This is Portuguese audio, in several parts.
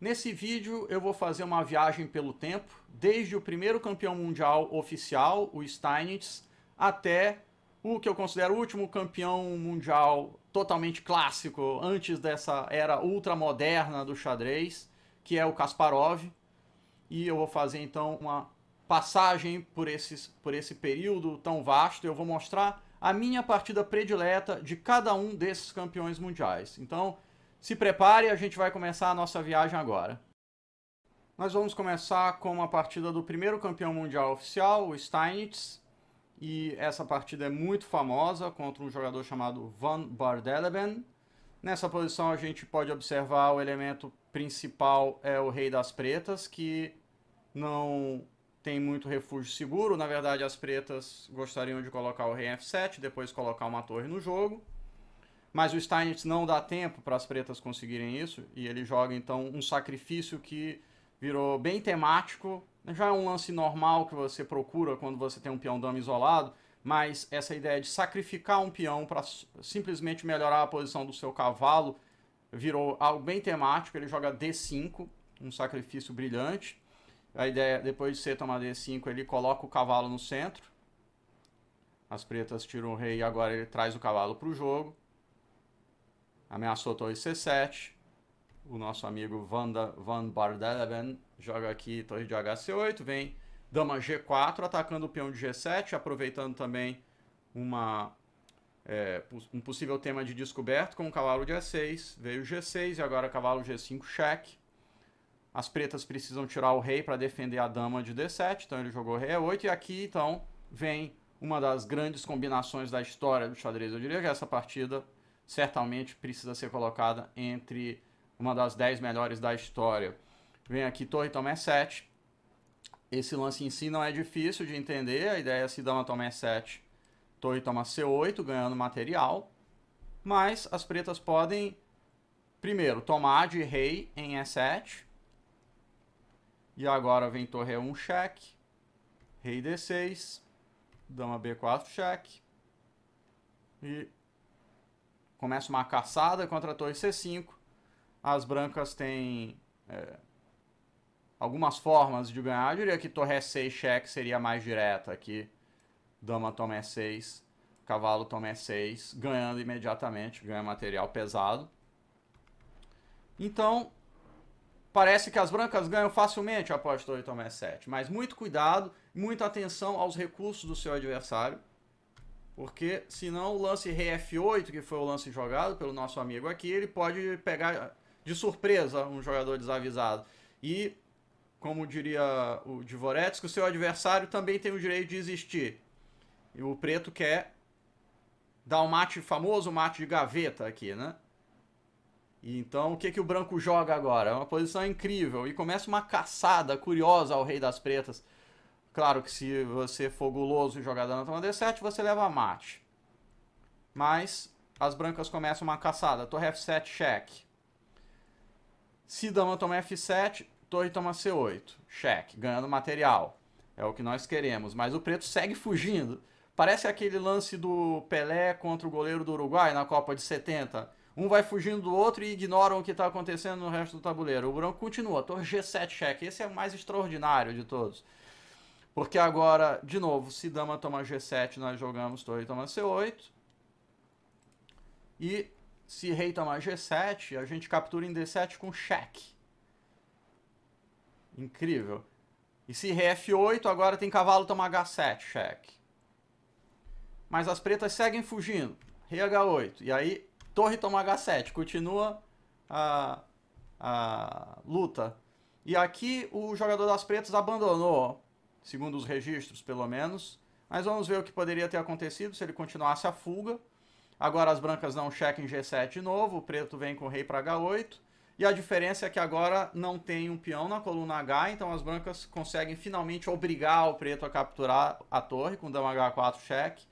Nesse vídeo eu vou fazer uma viagem pelo tempo, desde o primeiro campeão mundial oficial, o Steinitz, até o que eu considero o último campeão mundial totalmente clássico, antes dessa era ultramoderna do xadrez, que é o Kasparov. E eu vou fazer então uma passagem por, esses, por esse período tão vasto. Eu vou mostrar a minha partida predileta de cada um desses campeões mundiais. Então, se prepare, a gente vai começar a nossa viagem agora. Nós vamos começar com a partida do primeiro campeão mundial oficial, o Steinitz, e essa partida é muito famosa contra um jogador chamado Van Bardeleben. Nessa posição a gente pode observar o elemento principal é o Rei das Pretas, que não tem muito refúgio seguro. Na verdade, as pretas gostariam de colocar o Rei F7, depois colocar uma torre no jogo mas o Steinitz não dá tempo para as pretas conseguirem isso, e ele joga então um sacrifício que virou bem temático, já é um lance normal que você procura quando você tem um peão dama isolado, mas essa ideia de sacrificar um peão para simplesmente melhorar a posição do seu cavalo virou algo bem temático, ele joga D5, um sacrifício brilhante. A ideia, depois de você tomar D5, ele coloca o cavalo no centro. As pretas tiram o rei e agora ele traz o cavalo para o jogo. Ameaçou torre C7. O nosso amigo Vanda, Van Bardeleven joga aqui torre de HC8. Vem dama G4, atacando o peão de G7, aproveitando também uma, é, um possível tema de descoberto com o cavalo de E6. Veio G6 e agora cavalo G5 cheque. As pretas precisam tirar o rei para defender a dama de D7, então ele jogou rei E8. E aqui, então, vem uma das grandes combinações da história do xadrez, eu diria, que é essa partida certamente precisa ser colocada entre uma das 10 melhores da história. Vem aqui Torre Tomé 7. Esse lance em si não é difícil de entender. A ideia é se dama e 7, torre toma C8, ganhando material. Mas as pretas podem, primeiro, tomar de rei em E7. E agora vem torre E1 cheque, rei D6, dama B4 cheque. E começa uma caçada contra a torre C5. As brancas têm é, algumas formas de ganhar. Eu diria que torre E6 cheque seria mais direta aqui. Dama toma E6, cavalo toma E6, ganhando imediatamente, ganha material pesado. Então, parece que as brancas ganham facilmente após torre toma E7, mas muito cuidado, muita atenção aos recursos do seu adversário. Porque senão o lance rei F8, que foi o lance jogado pelo nosso amigo aqui, ele pode pegar de surpresa um jogador desavisado. E, como diria o Dvoretsky, o seu adversário também tem o direito de existir. E o preto quer dar o um mate famoso, mate de gaveta aqui, né? E então, o que, que o branco joga agora? É uma posição incrível e começa uma caçada curiosa ao rei das pretas Claro que se você for guloso e jogar dano toma D7, você leva mate. Mas as brancas começam uma caçada. Torre F7, cheque. Se dama toma F7, torre toma C8. Cheque, ganhando material. É o que nós queremos. Mas o preto segue fugindo. Parece aquele lance do Pelé contra o goleiro do Uruguai na Copa de 70. Um vai fugindo do outro e ignoram o que está acontecendo no resto do tabuleiro. O branco continua. Torre G7 cheque. Esse é o mais extraordinário de todos. Porque agora, de novo, se dama toma G7, nós jogamos torre toma C8. E se rei toma G7, a gente captura em D7 com cheque. Incrível. E se rei F8, agora tem cavalo toma H7, cheque. Mas as pretas seguem fugindo. Rei H8. E aí, torre toma H7. Continua a, a luta. E aqui o jogador das pretas abandonou segundo os registros, pelo menos. Mas vamos ver o que poderia ter acontecido se ele continuasse a fuga. Agora as brancas dão cheque em G7 de novo, o preto vem com rei para H8. E a diferença é que agora não tem um peão na coluna H, então as brancas conseguem finalmente obrigar o preto a capturar a torre com dama H4 cheque.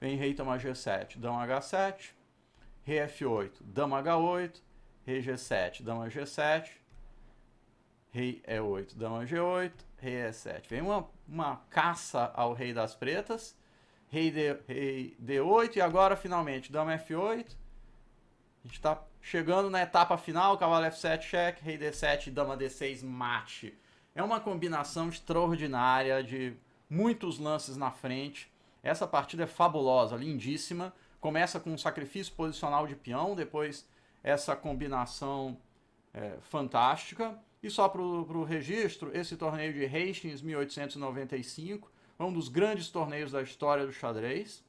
Vem rei toma G7, dama H7, rei F8, dama H8, rei G7, dama G7, rei E8, dama G8, rei E7. Vem uma, uma caça ao rei das pretas. Rei, D, rei D8 e agora finalmente dama F8. A gente está chegando na etapa final, cavalo F7 cheque, rei D7 dama D6 mate. É uma combinação extraordinária de muitos lances na frente. Essa partida é fabulosa, lindíssima. Começa com um sacrifício posicional de peão, depois essa combinação é, fantástica. E só para o registro, esse torneio de Hastings 1895 é um dos grandes torneios da história do xadrez.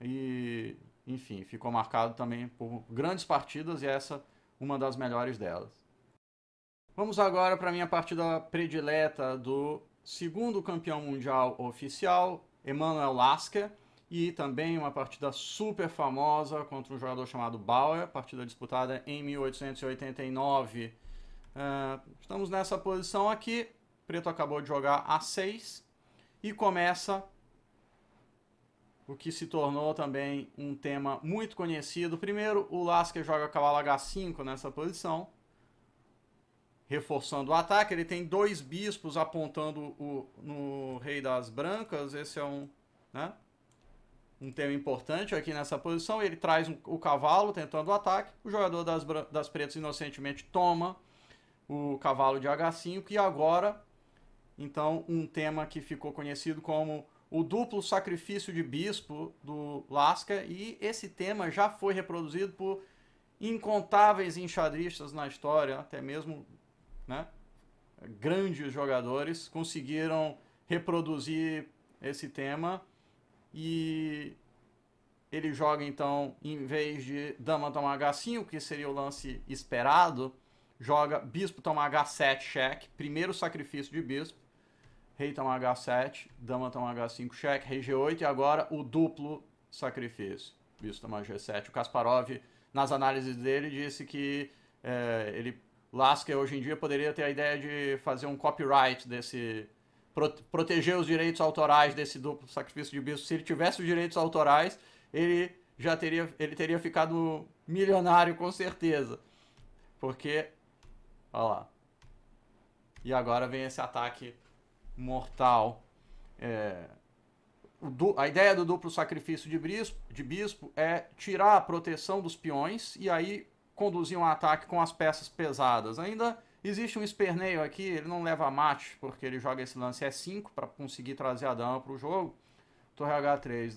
E, enfim, ficou marcado também por grandes partidas e essa uma das melhores delas. Vamos agora para a minha partida predileta do segundo campeão mundial oficial, Emmanuel Lasker, e também uma partida super famosa contra um jogador chamado Bauer, partida disputada em 1889 ah, estamos nessa posição aqui. Preto acabou de jogar A6 e começa o que se tornou também um tema muito conhecido. Primeiro, o Lasker joga cavalo H5 nessa posição, reforçando o ataque. Ele tem dois bispos apontando o, no rei das brancas. Esse é um, né, um tema importante aqui nessa posição. Ele traz um, o cavalo tentando o ataque. O jogador das, das pretas inocentemente toma o cavalo de H5 e agora, então, um tema que ficou conhecido como o duplo sacrifício de bispo do Lasca e esse tema já foi reproduzido por incontáveis enxadristas na história, até mesmo, né, grandes jogadores conseguiram reproduzir esse tema e ele joga então em vez de dama dama H5, que seria o lance esperado, joga bispo toma h7 cheque, primeiro sacrifício de bispo, rei toma h7, dama toma h5 cheque, rei g8 e agora o duplo sacrifício, bispo toma g7. O Kasparov, nas análises dele, disse que é, ele, Lasker hoje em dia poderia ter a ideia de fazer um copyright desse, proteger os direitos autorais desse duplo sacrifício de bispo. Se ele tivesse os direitos autorais, ele já teria, ele teria ficado milionário com certeza. Porque Olha lá. E agora vem esse ataque mortal. É, du, a ideia do duplo sacrifício de bispo, de bispo é tirar a proteção dos peões e aí conduzir um ataque com as peças pesadas. Ainda existe um esperneio aqui, ele não leva mate, porque ele joga esse lance E5 para conseguir trazer a dama para o jogo. Torre H3,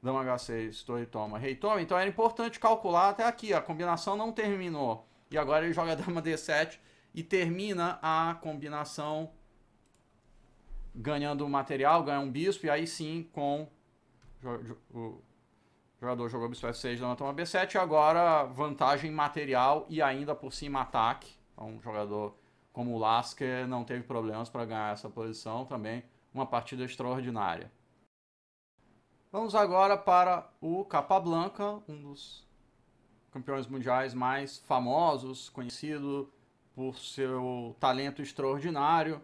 dama H6, torre toma, rei toma. Então era importante calcular até aqui, a combinação não terminou. E agora ele joga dama D7 e termina a combinação ganhando material, ganha um bispo, e aí sim com o jogador jogou bispo F6, dama toma B7, e agora vantagem material e ainda por cima ataque. Então, um jogador como o Lasker não teve problemas para ganhar essa posição, também uma partida extraordinária. Vamos agora para o Capablanca, um dos campeões mundiais mais famosos, conhecido por seu talento extraordinário.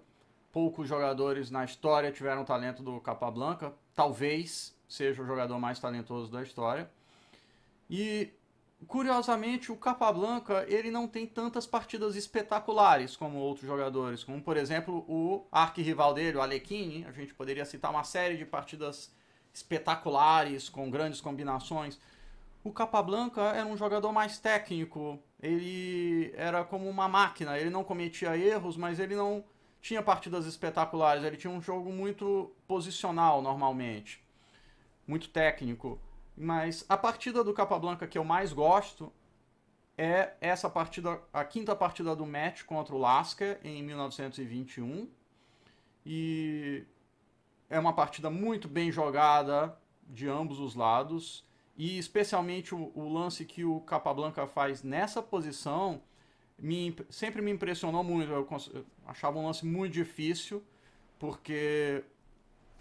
Poucos jogadores na história tiveram o talento do Capablanca, talvez seja o jogador mais talentoso da história. E curiosamente, o Capablanca, ele não tem tantas partidas espetaculares como outros jogadores, como por exemplo, o arquirrival dele, o Alekhine, a gente poderia citar uma série de partidas espetaculares com grandes combinações. O Capablanca era um jogador mais técnico, ele era como uma máquina, ele não cometia erros, mas ele não tinha partidas espetaculares, ele tinha um jogo muito posicional normalmente, muito técnico. Mas a partida do Capablanca que eu mais gosto é essa partida, a quinta partida do match contra o Lasca em 1921. E é uma partida muito bem jogada de ambos os lados. E especialmente o, o lance que o Capablanca faz nessa posição me, sempre me impressionou muito. Eu, eu achava um lance muito difícil, porque.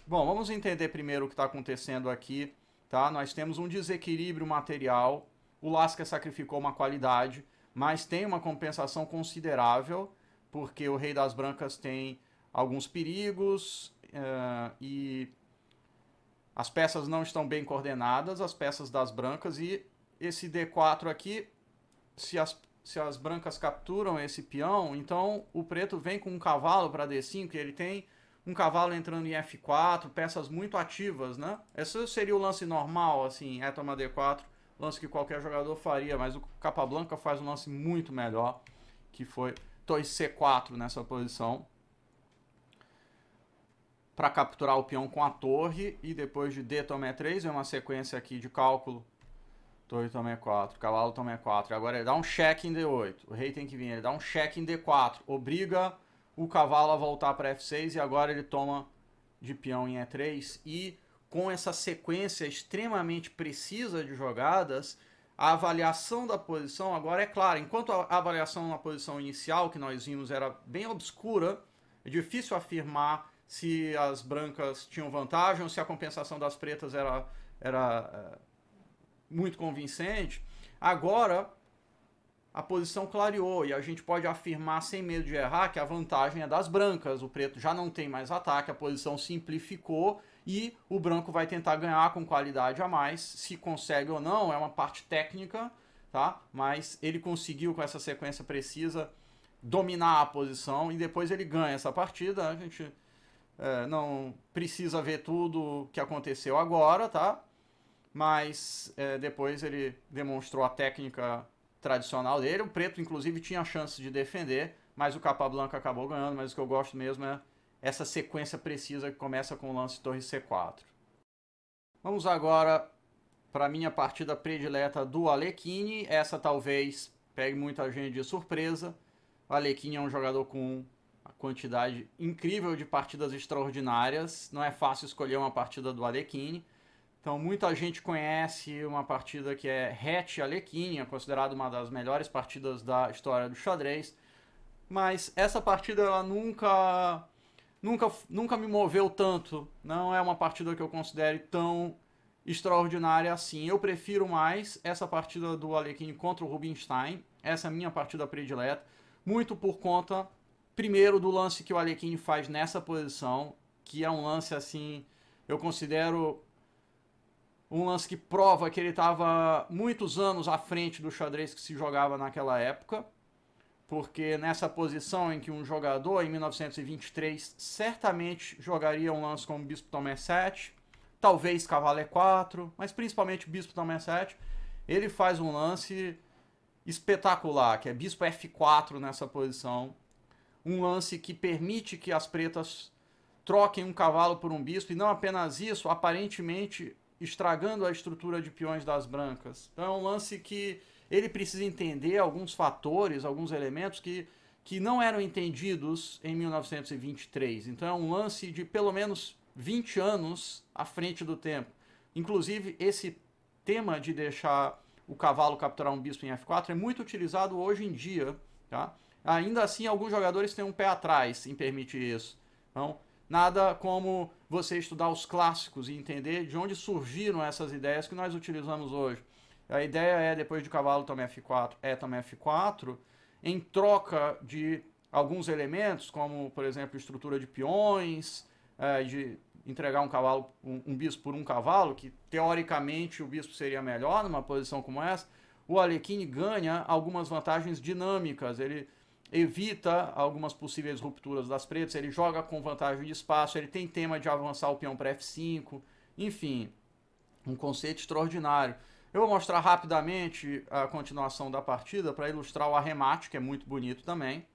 Bom, vamos entender primeiro o que está acontecendo aqui. Tá? Nós temos um desequilíbrio material. O Lasca sacrificou uma qualidade, mas tem uma compensação considerável, porque o Rei das Brancas tem alguns perigos uh, e as peças não estão bem coordenadas, as peças das brancas e esse D4 aqui, se as, se as brancas capturam esse peão, então o preto vem com um cavalo para D5 e ele tem um cavalo entrando em F4, peças muito ativas, né? Esse seria o lance normal, assim, é tomar D4, lance que qualquer jogador faria, mas o capa branca faz um lance muito melhor, que foi 2C4 nessa posição para capturar o peão com a torre e depois de D e 3, vem uma sequência aqui de cálculo. Torre e 4, cavalo e 4. Agora ele é, dá um cheque em D8. O rei tem que vir, ele dá um cheque em D4. Obriga o cavalo a voltar para F6 e agora ele toma de peão em E3 e com essa sequência extremamente precisa de jogadas, a avaliação da posição agora é clara. Enquanto a avaliação na posição inicial que nós vimos era bem obscura, é difícil afirmar se as brancas tinham vantagem ou se a compensação das pretas era, era é, muito convincente. Agora, a posição clareou e a gente pode afirmar sem medo de errar que a vantagem é das brancas. O preto já não tem mais ataque, a posição simplificou e o branco vai tentar ganhar com qualidade a mais. Se consegue ou não, é uma parte técnica, tá? Mas ele conseguiu com essa sequência precisa dominar a posição e depois ele ganha essa partida. Né? A gente é, não precisa ver tudo que aconteceu agora, tá? Mas é, depois ele demonstrou a técnica tradicional dele. O preto, inclusive, tinha a chance de defender, mas o capa blanca acabou ganhando. Mas o que eu gosto mesmo é essa sequência precisa que começa com o lance torre C4. Vamos agora para minha partida predileta do Alekhine. Essa talvez pegue muita gente de surpresa. O Alekhine é um jogador com quantidade incrível de partidas extraordinárias. Não é fácil escolher uma partida do Alekhine. Então, muita gente conhece uma partida que é Hatch Alekhine, é considerada uma das melhores partidas da história do xadrez. Mas essa partida ela nunca, nunca, nunca me moveu tanto. Não é uma partida que eu considere tão extraordinária assim. Eu prefiro mais essa partida do Alekhine contra o Rubinstein. Essa é a minha partida predileta, muito por conta Primeiro, do lance que o Alequim faz nessa posição, que é um lance assim, eu considero um lance que prova que ele estava muitos anos à frente do xadrez que se jogava naquela época, porque nessa posição em que um jogador em 1923 certamente jogaria um lance como bispo tomé 7, talvez cavalo e4, mas principalmente bispo tomé 7, ele faz um lance espetacular, que é bispo f4 nessa posição, um lance que permite que as pretas troquem um cavalo por um bispo, e não apenas isso, aparentemente estragando a estrutura de peões das brancas. Então é um lance que ele precisa entender alguns fatores, alguns elementos que, que não eram entendidos em 1923. Então é um lance de pelo menos 20 anos à frente do tempo. Inclusive, esse tema de deixar o cavalo capturar um bispo em F4 é muito utilizado hoje em dia, tá? Ainda assim, alguns jogadores têm um pé atrás em permitir isso. Então, nada como você estudar os clássicos e entender de onde surgiram essas ideias que nós utilizamos hoje. A ideia é, depois de cavalo, também F4, é também F4, em troca de alguns elementos, como, por exemplo, estrutura de peões, é, de entregar um cavalo, um, bispo por um cavalo, que teoricamente o bispo seria melhor numa posição como essa, o Alekhine ganha algumas vantagens dinâmicas. Ele evita algumas possíveis rupturas das pretas, ele joga com vantagem de espaço, ele tem tema de avançar o peão para F5, enfim, um conceito extraordinário. Eu vou mostrar rapidamente a continuação da partida para ilustrar o arremate, que é muito bonito também.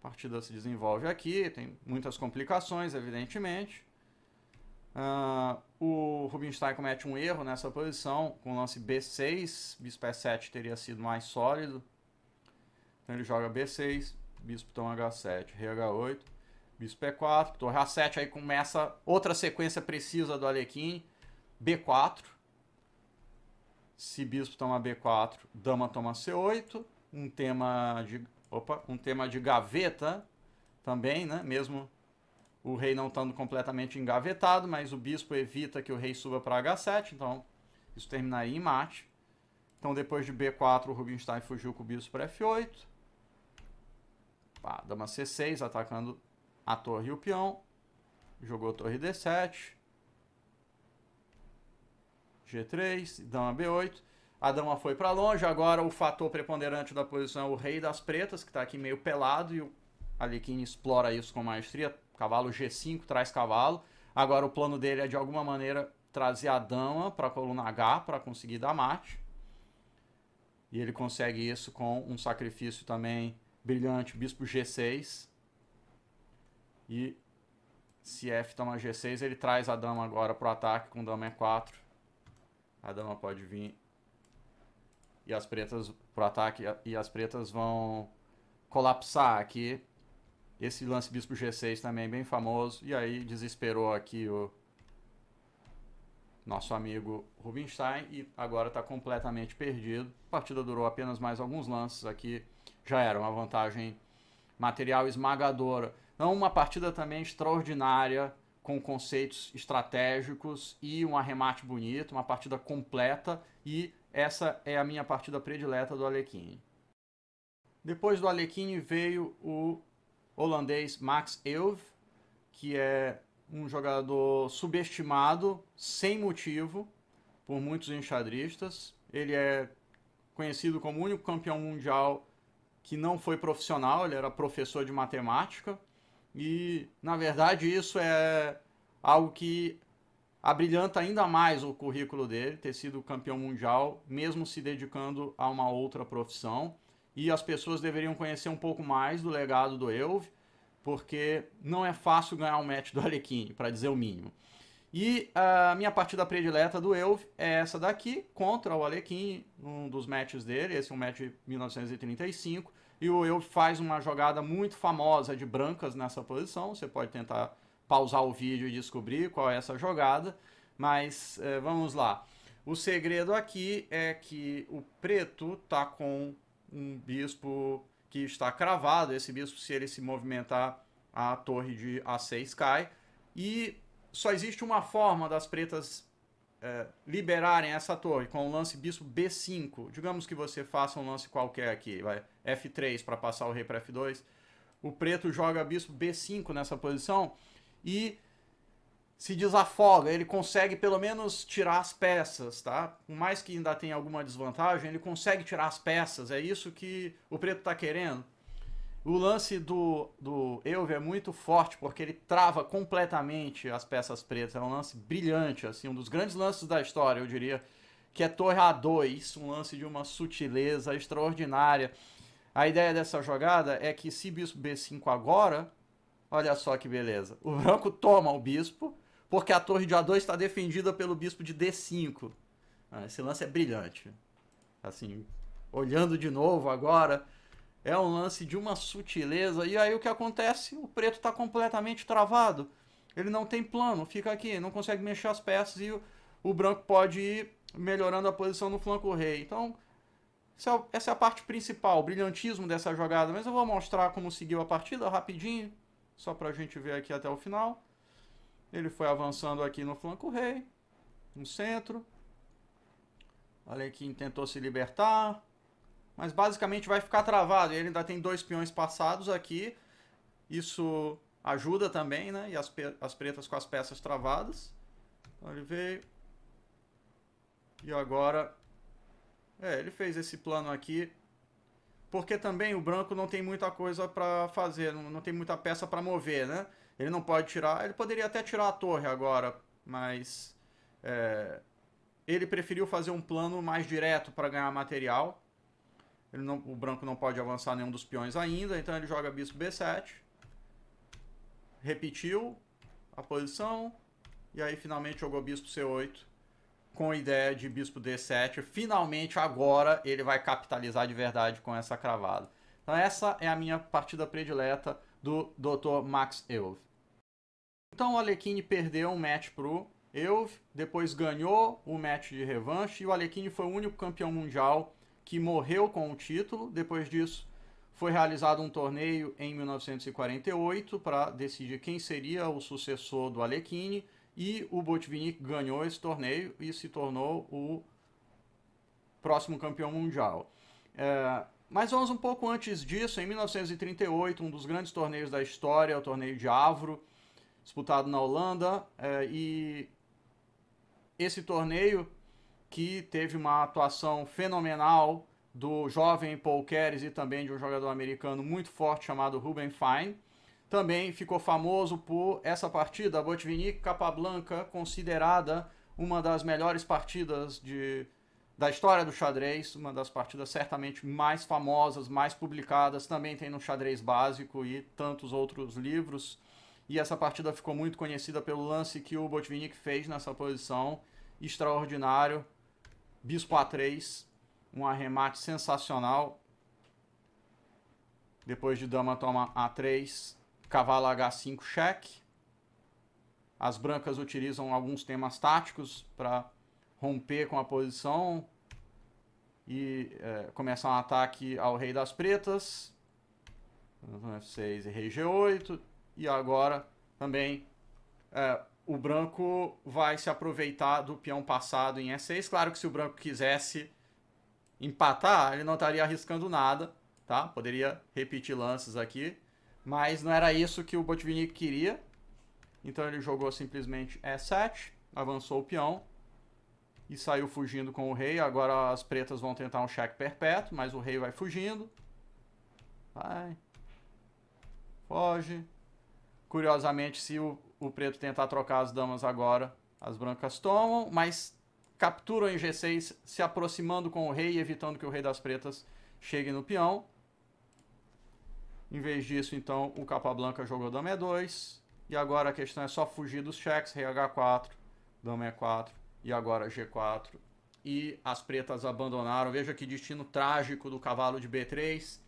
A partida se desenvolve aqui, tem muitas complicações, evidentemente. Uh, o Rubinstein comete um erro nessa posição com o lance B6, bispo E7 teria sido mais sólido, então ele joga B6, bispo toma H7, rei H8, bispo E4, torre A7, aí começa outra sequência precisa do Alequim, B4. Se bispo toma B4, dama toma C8, um tema de, opa, um tema de gaveta também, né? Mesmo o rei não estando completamente engavetado, mas o bispo evita que o rei suba para H7, então isso terminaria em mate. Então depois de B4 o Rubinstein fugiu com o bispo para F8. Pá, dama C6, atacando a torre e o peão. Jogou torre D7. G3, dama B8. A dama foi para longe, agora o fator preponderante da posição é o rei das pretas, que está aqui meio pelado, e o Alequim explora isso com maestria. Cavalo G5 traz cavalo. Agora o plano dele é de alguma maneira trazer a dama para a coluna H para conseguir dar mate. E ele consegue isso com um sacrifício também brilhante, bispo G6. E se F toma G6, ele traz a dama agora pro ataque com dama E4. A dama pode vir e as pretas pro ataque e as pretas vão colapsar aqui. Esse lance bispo G6 também é bem famoso. E aí desesperou aqui o nosso amigo Rubinstein e agora está completamente perdido. A partida durou apenas mais alguns lances aqui já era uma vantagem material esmagadora. Não uma partida também extraordinária, com conceitos estratégicos e um arremate bonito, uma partida completa e essa é a minha partida predileta do Alekhine Depois do Alekhine veio o holandês Max Elve, que é um jogador subestimado sem motivo por muitos enxadristas. Ele é conhecido como o único campeão mundial que não foi profissional, ele era professor de matemática. E, na verdade, isso é algo que abrilhanta ainda mais o currículo dele, ter sido campeão mundial, mesmo se dedicando a uma outra profissão. E as pessoas deveriam conhecer um pouco mais do legado do Elv, porque não é fácil ganhar um match do Alequine, para dizer o mínimo. E a minha partida predileta do Elv é essa daqui, contra o Alekin, um dos matches dele, esse é um match de 1935, e o Elv faz uma jogada muito famosa de brancas nessa posição, você pode tentar pausar o vídeo e descobrir qual é essa jogada, mas eh, vamos lá. O segredo aqui é que o preto tá com um bispo que está cravado, esse bispo se ele se movimentar a torre de A6 cai, e só existe uma forma das pretas é, liberarem essa torre com o lance bispo B5. Digamos que você faça um lance qualquer aqui, vai F3 para passar o rei para F2. O preto joga bispo B5 nessa posição e se desafoga, ele consegue pelo menos tirar as peças, tá? Por mais que ainda tenha alguma desvantagem, ele consegue tirar as peças, é isso que o preto está querendo. O lance do, do Elve é muito forte, porque ele trava completamente as peças pretas. É um lance brilhante, assim, um dos grandes lances da história, eu diria, que é Torre A2, um lance de uma sutileza extraordinária. A ideia dessa jogada é que se bispo B5 agora, olha só que beleza, o branco toma o bispo, porque a torre de A2 está defendida pelo bispo de D5. Ah, esse lance é brilhante. Assim, olhando de novo agora é um lance de uma sutileza. E aí o que acontece? O preto está completamente travado. Ele não tem plano, fica aqui, não consegue mexer as peças e o, o branco pode ir melhorando a posição no flanco rei. Então, essa é a parte principal, o brilhantismo dessa jogada. Mas eu vou mostrar como seguiu a partida rapidinho, só para a gente ver aqui até o final. Ele foi avançando aqui no flanco rei, no centro. Alequim tentou se libertar, mas basicamente vai ficar travado. Ele ainda tem dois peões passados aqui. Isso ajuda também, né? E as, as pretas com as peças travadas. Então ele veio. E agora... É, ele fez esse plano aqui. Porque também o branco não tem muita coisa para fazer. Não, não tem muita peça para mover, né? Ele não pode tirar... Ele poderia até tirar a torre agora. Mas... É, ele preferiu fazer um plano mais direto para ganhar material. Ele não, o branco não pode avançar nenhum dos peões ainda, então ele joga bispo b7. Repetiu a posição. E aí finalmente jogou bispo c8 com a ideia de bispo d7. Finalmente agora ele vai capitalizar de verdade com essa cravada. Então essa é a minha partida predileta do Dr. Max Euve. Então o Alekhine perdeu um match pro Euve, depois ganhou o match de revanche e o Alekhine foi o único campeão mundial que morreu com o título. Depois disso, foi realizado um torneio em 1948 para decidir quem seria o sucessor do Alekhine e o Botvinnik ganhou esse torneio e se tornou o próximo campeão mundial. É, mas vamos um pouco antes disso, em 1938, um dos grandes torneios da história, o torneio de Avro, disputado na Holanda, é, e esse torneio que teve uma atuação fenomenal do jovem Paul Keres e também de um jogador americano muito forte chamado Ruben Fine. Também ficou famoso por essa partida, Botvinnik Capablanca, considerada uma das melhores partidas de, da história do xadrez, uma das partidas certamente mais famosas, mais publicadas, também tem no xadrez básico e tantos outros livros. E essa partida ficou muito conhecida pelo lance que o Botvinnik fez nessa posição, extraordinário, Bispo A3, um arremate sensacional. Depois de dama toma A3, cavalo H5 cheque. As brancas utilizam alguns temas táticos para romper com a posição e é, começar um ataque ao rei das pretas. F6 e rei G8. E agora também é, o branco vai se aproveitar do peão passado em E6. Claro que se o branco quisesse empatar, ele não estaria arriscando nada, tá? Poderia repetir lances aqui, mas não era isso que o Botvinnik queria. Então ele jogou simplesmente E7, avançou o peão e saiu fugindo com o rei. Agora as pretas vão tentar um cheque perpétuo, mas o rei vai fugindo. Vai. Foge. Curiosamente, se o o preto tentar trocar as damas agora, as brancas tomam, mas capturam em G6, se aproximando com o rei e evitando que o rei das pretas chegue no peão. Em vez disso, então, o capa branca jogou dama E2. E agora a questão é só fugir dos cheques, rei H4, dama E4 e agora G4. E as pretas abandonaram. Veja que destino trágico do cavalo de B3,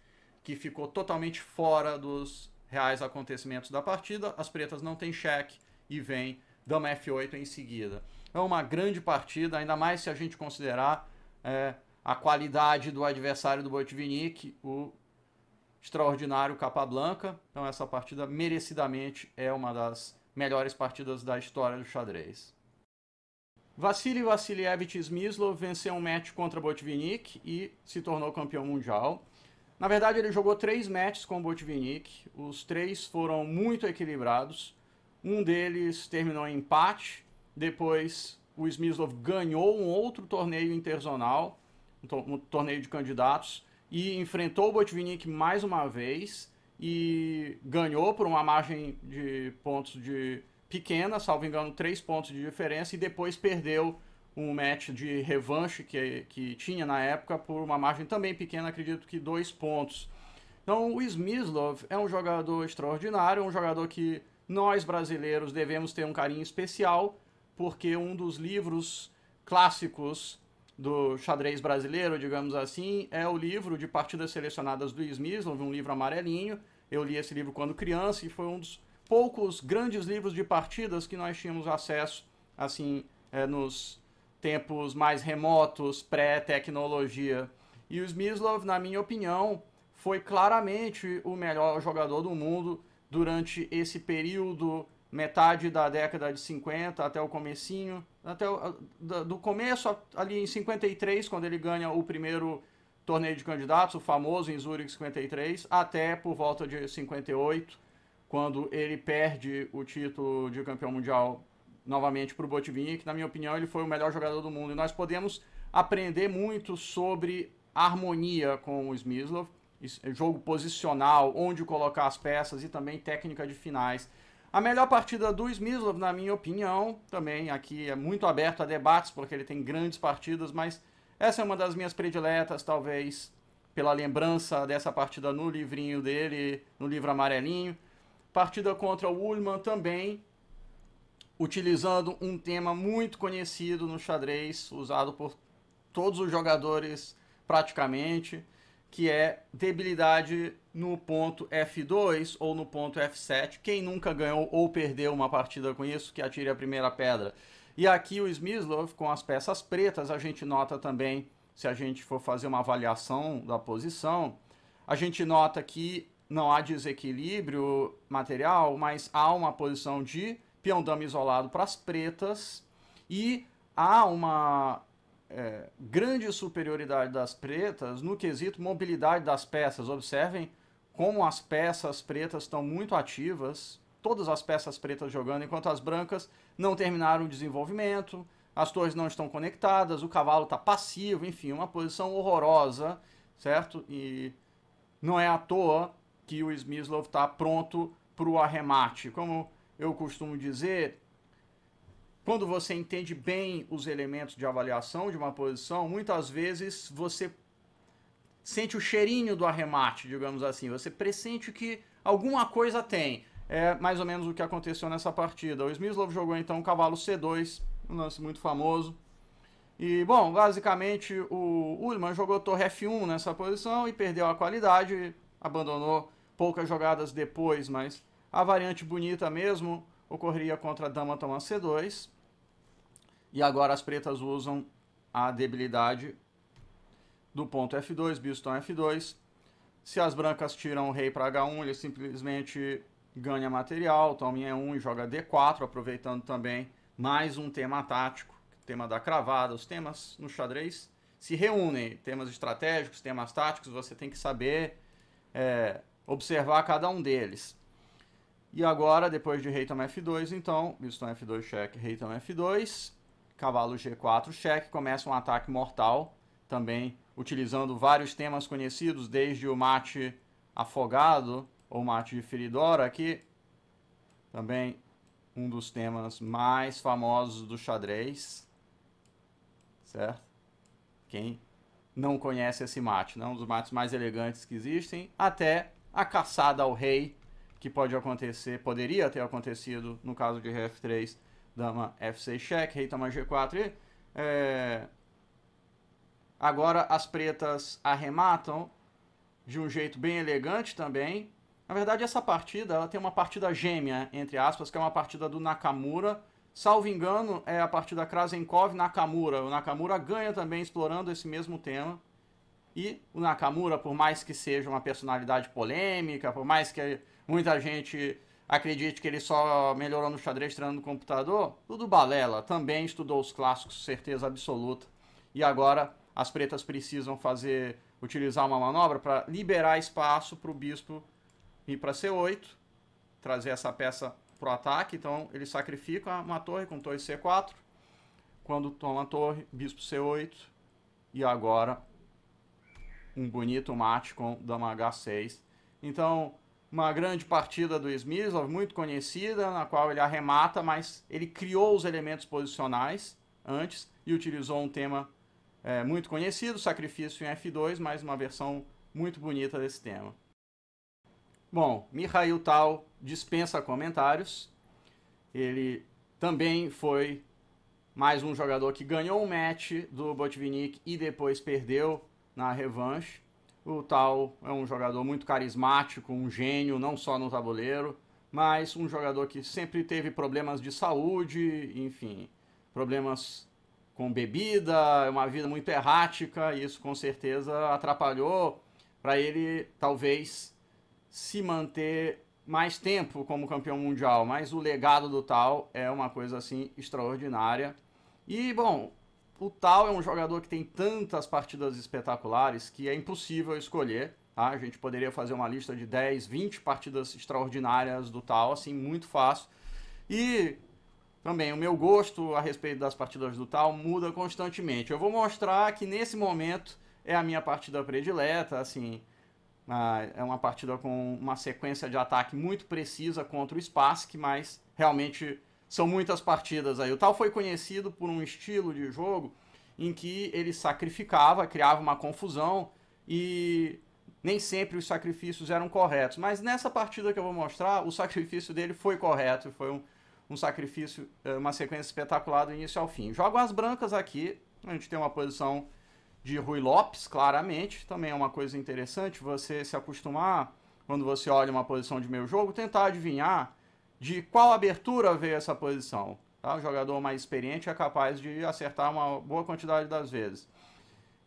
que ficou totalmente fora dos reais acontecimentos da partida, as pretas não têm cheque e vem dama F8 em seguida. É uma grande partida, ainda mais se a gente considerar é, a qualidade do adversário do Botvinnik, o extraordinário Capablanca. Então essa partida merecidamente é uma das melhores partidas da história do xadrez. Vassili Vassilievich Smyslov venceu um match contra Botvinnik e se tornou campeão mundial. Na verdade, ele jogou três matches com o Botvinnik, os três foram muito equilibrados. Um deles terminou em empate, depois o Smyslov ganhou um outro torneio interzonal, um, torneio de candidatos, e enfrentou o Botvinnik mais uma vez e ganhou por uma margem de pontos de pequena, salvo engano, três pontos de diferença, e depois perdeu um match de revanche que, que tinha na época por uma margem também pequena, acredito que dois pontos. Então o Smislov é um jogador extraordinário, um jogador que nós brasileiros devemos ter um carinho especial, porque um dos livros clássicos do xadrez brasileiro, digamos assim, é o livro de partidas selecionadas do Smislov, um livro amarelinho. Eu li esse livro quando criança e foi um dos poucos grandes livros de partidas que nós tínhamos acesso, assim, é, nos tempos mais remotos, pré-tecnologia. E o Smyslov, na minha opinião, foi claramente o melhor jogador do mundo durante esse período, metade da década de 50 até o comecinho, até o, do começo ali em 53, quando ele ganha o primeiro torneio de candidatos, o famoso em Zurich 53, até por volta de 58, quando ele perde o título de campeão mundial novamente para o Botvinnik, que na minha opinião ele foi o melhor jogador do mundo. E nós podemos aprender muito sobre harmonia com o Smyslov, é, jogo posicional, onde colocar as peças e também técnica de finais. A melhor partida do Smyslov, na minha opinião, também aqui é muito aberto a debates, porque ele tem grandes partidas, mas essa é uma das minhas prediletas, talvez, pela lembrança dessa partida no livrinho dele, no livro amarelinho. Partida contra o Ullman também, utilizando um tema muito conhecido no xadrez, usado por todos os jogadores praticamente, que é debilidade no ponto F2 ou no ponto F7. Quem nunca ganhou ou perdeu uma partida com isso, que atire a primeira pedra. E aqui o Smyslov, com as peças pretas, a gente nota também, se a gente for fazer uma avaliação da posição, a gente nota que não há desequilíbrio material, mas há uma posição de peão dama isolado para as pretas e há uma é, grande superioridade das pretas no quesito mobilidade das peças. Observem como as peças pretas estão muito ativas, todas as peças pretas jogando, enquanto as brancas não terminaram o desenvolvimento, as torres não estão conectadas, o cavalo está passivo, enfim, uma posição horrorosa, certo? E não é à toa que o Smyslov está pronto para o arremate. Como eu costumo dizer, quando você entende bem os elementos de avaliação de uma posição, muitas vezes você sente o cheirinho do arremate, digamos assim. Você pressente que alguma coisa tem. É mais ou menos o que aconteceu nessa partida. O Smyslov jogou então o cavalo C2, um lance muito famoso. E, bom, basicamente o Ullman jogou torre F1 nessa posição e perdeu a qualidade, abandonou poucas jogadas depois, mas a variante bonita mesmo ocorria contra a dama toma C2. E agora as pretas usam a debilidade do ponto F2, bistão F2. Se as brancas tiram o rei para H1, ele simplesmente ganha material, toma E1 e joga D4, aproveitando também mais um tema tático, tema da cravada. Os temas no xadrez se reúnem, temas estratégicos, temas táticos, você tem que saber é, observar cada um deles. E agora, depois de rei toma f2, então, Biston f2 cheque, rei toma f2, cavalo g4 cheque, começa um ataque mortal, também utilizando vários temas conhecidos, desde o mate afogado, ou mate de feridora, aqui também um dos temas mais famosos do xadrez, certo? Quem não conhece esse mate, né? um dos mates mais elegantes que existem, até a caçada ao rei, que pode acontecer, poderia ter acontecido no caso de Rf3, dama F6 check, rei toma G4 e... É... Agora as pretas arrematam de um jeito bem elegante também. Na verdade, essa partida ela tem uma partida gêmea, entre aspas, que é uma partida do Nakamura. Salvo engano, é a partida Krasenkov-Nakamura. O Nakamura ganha também explorando esse mesmo tema. E o Nakamura, por mais que seja uma personalidade polêmica, por mais que muita gente acredite que ele só melhorou no xadrez treinando no computador, tudo balela, também estudou os clássicos, certeza absoluta. E agora as pretas precisam fazer utilizar uma manobra para liberar espaço para o bispo ir para C8, trazer essa peça para o ataque. Então ele sacrifica uma torre com torre C4. Quando toma a torre, bispo C8. E agora um bonito mate com dama H6. Então uma grande partida do Smith, muito conhecida, na qual ele arremata, mas ele criou os elementos posicionais antes e utilizou um tema é, muito conhecido, Sacrifício em F2, mas uma versão muito bonita desse tema. Bom, Mihail Tal dispensa comentários. Ele também foi mais um jogador que ganhou um match do Botvinnik e depois perdeu na revanche. O Tal é um jogador muito carismático, um gênio, não só no tabuleiro, mas um jogador que sempre teve problemas de saúde, enfim, problemas com bebida, uma vida muito errática, e isso com certeza atrapalhou para ele talvez se manter mais tempo como campeão mundial, mas o legado do Tal é uma coisa assim extraordinária. E bom, o Tal é um jogador que tem tantas partidas espetaculares que é impossível escolher. Tá? A gente poderia fazer uma lista de 10, 20 partidas extraordinárias do Tal, assim, muito fácil. E também o meu gosto a respeito das partidas do Tal muda constantemente. Eu vou mostrar que nesse momento é a minha partida predileta, assim, é uma partida com uma sequência de ataque muito precisa contra o Spask, mas realmente são muitas partidas aí. O tal foi conhecido por um estilo de jogo em que ele sacrificava, criava uma confusão e nem sempre os sacrifícios eram corretos. Mas nessa partida que eu vou mostrar, o sacrifício dele foi correto, foi um, um sacrifício, eh, uma sequência espetacular do início ao fim. Jogo as brancas aqui, a gente tem uma posição de Rui Lopes, claramente, também é uma coisa interessante você se acostumar, quando você olha uma posição de meio jogo, tentar adivinhar de qual abertura veio essa posição. Tá? O jogador mais experiente é capaz de acertar uma boa quantidade das vezes.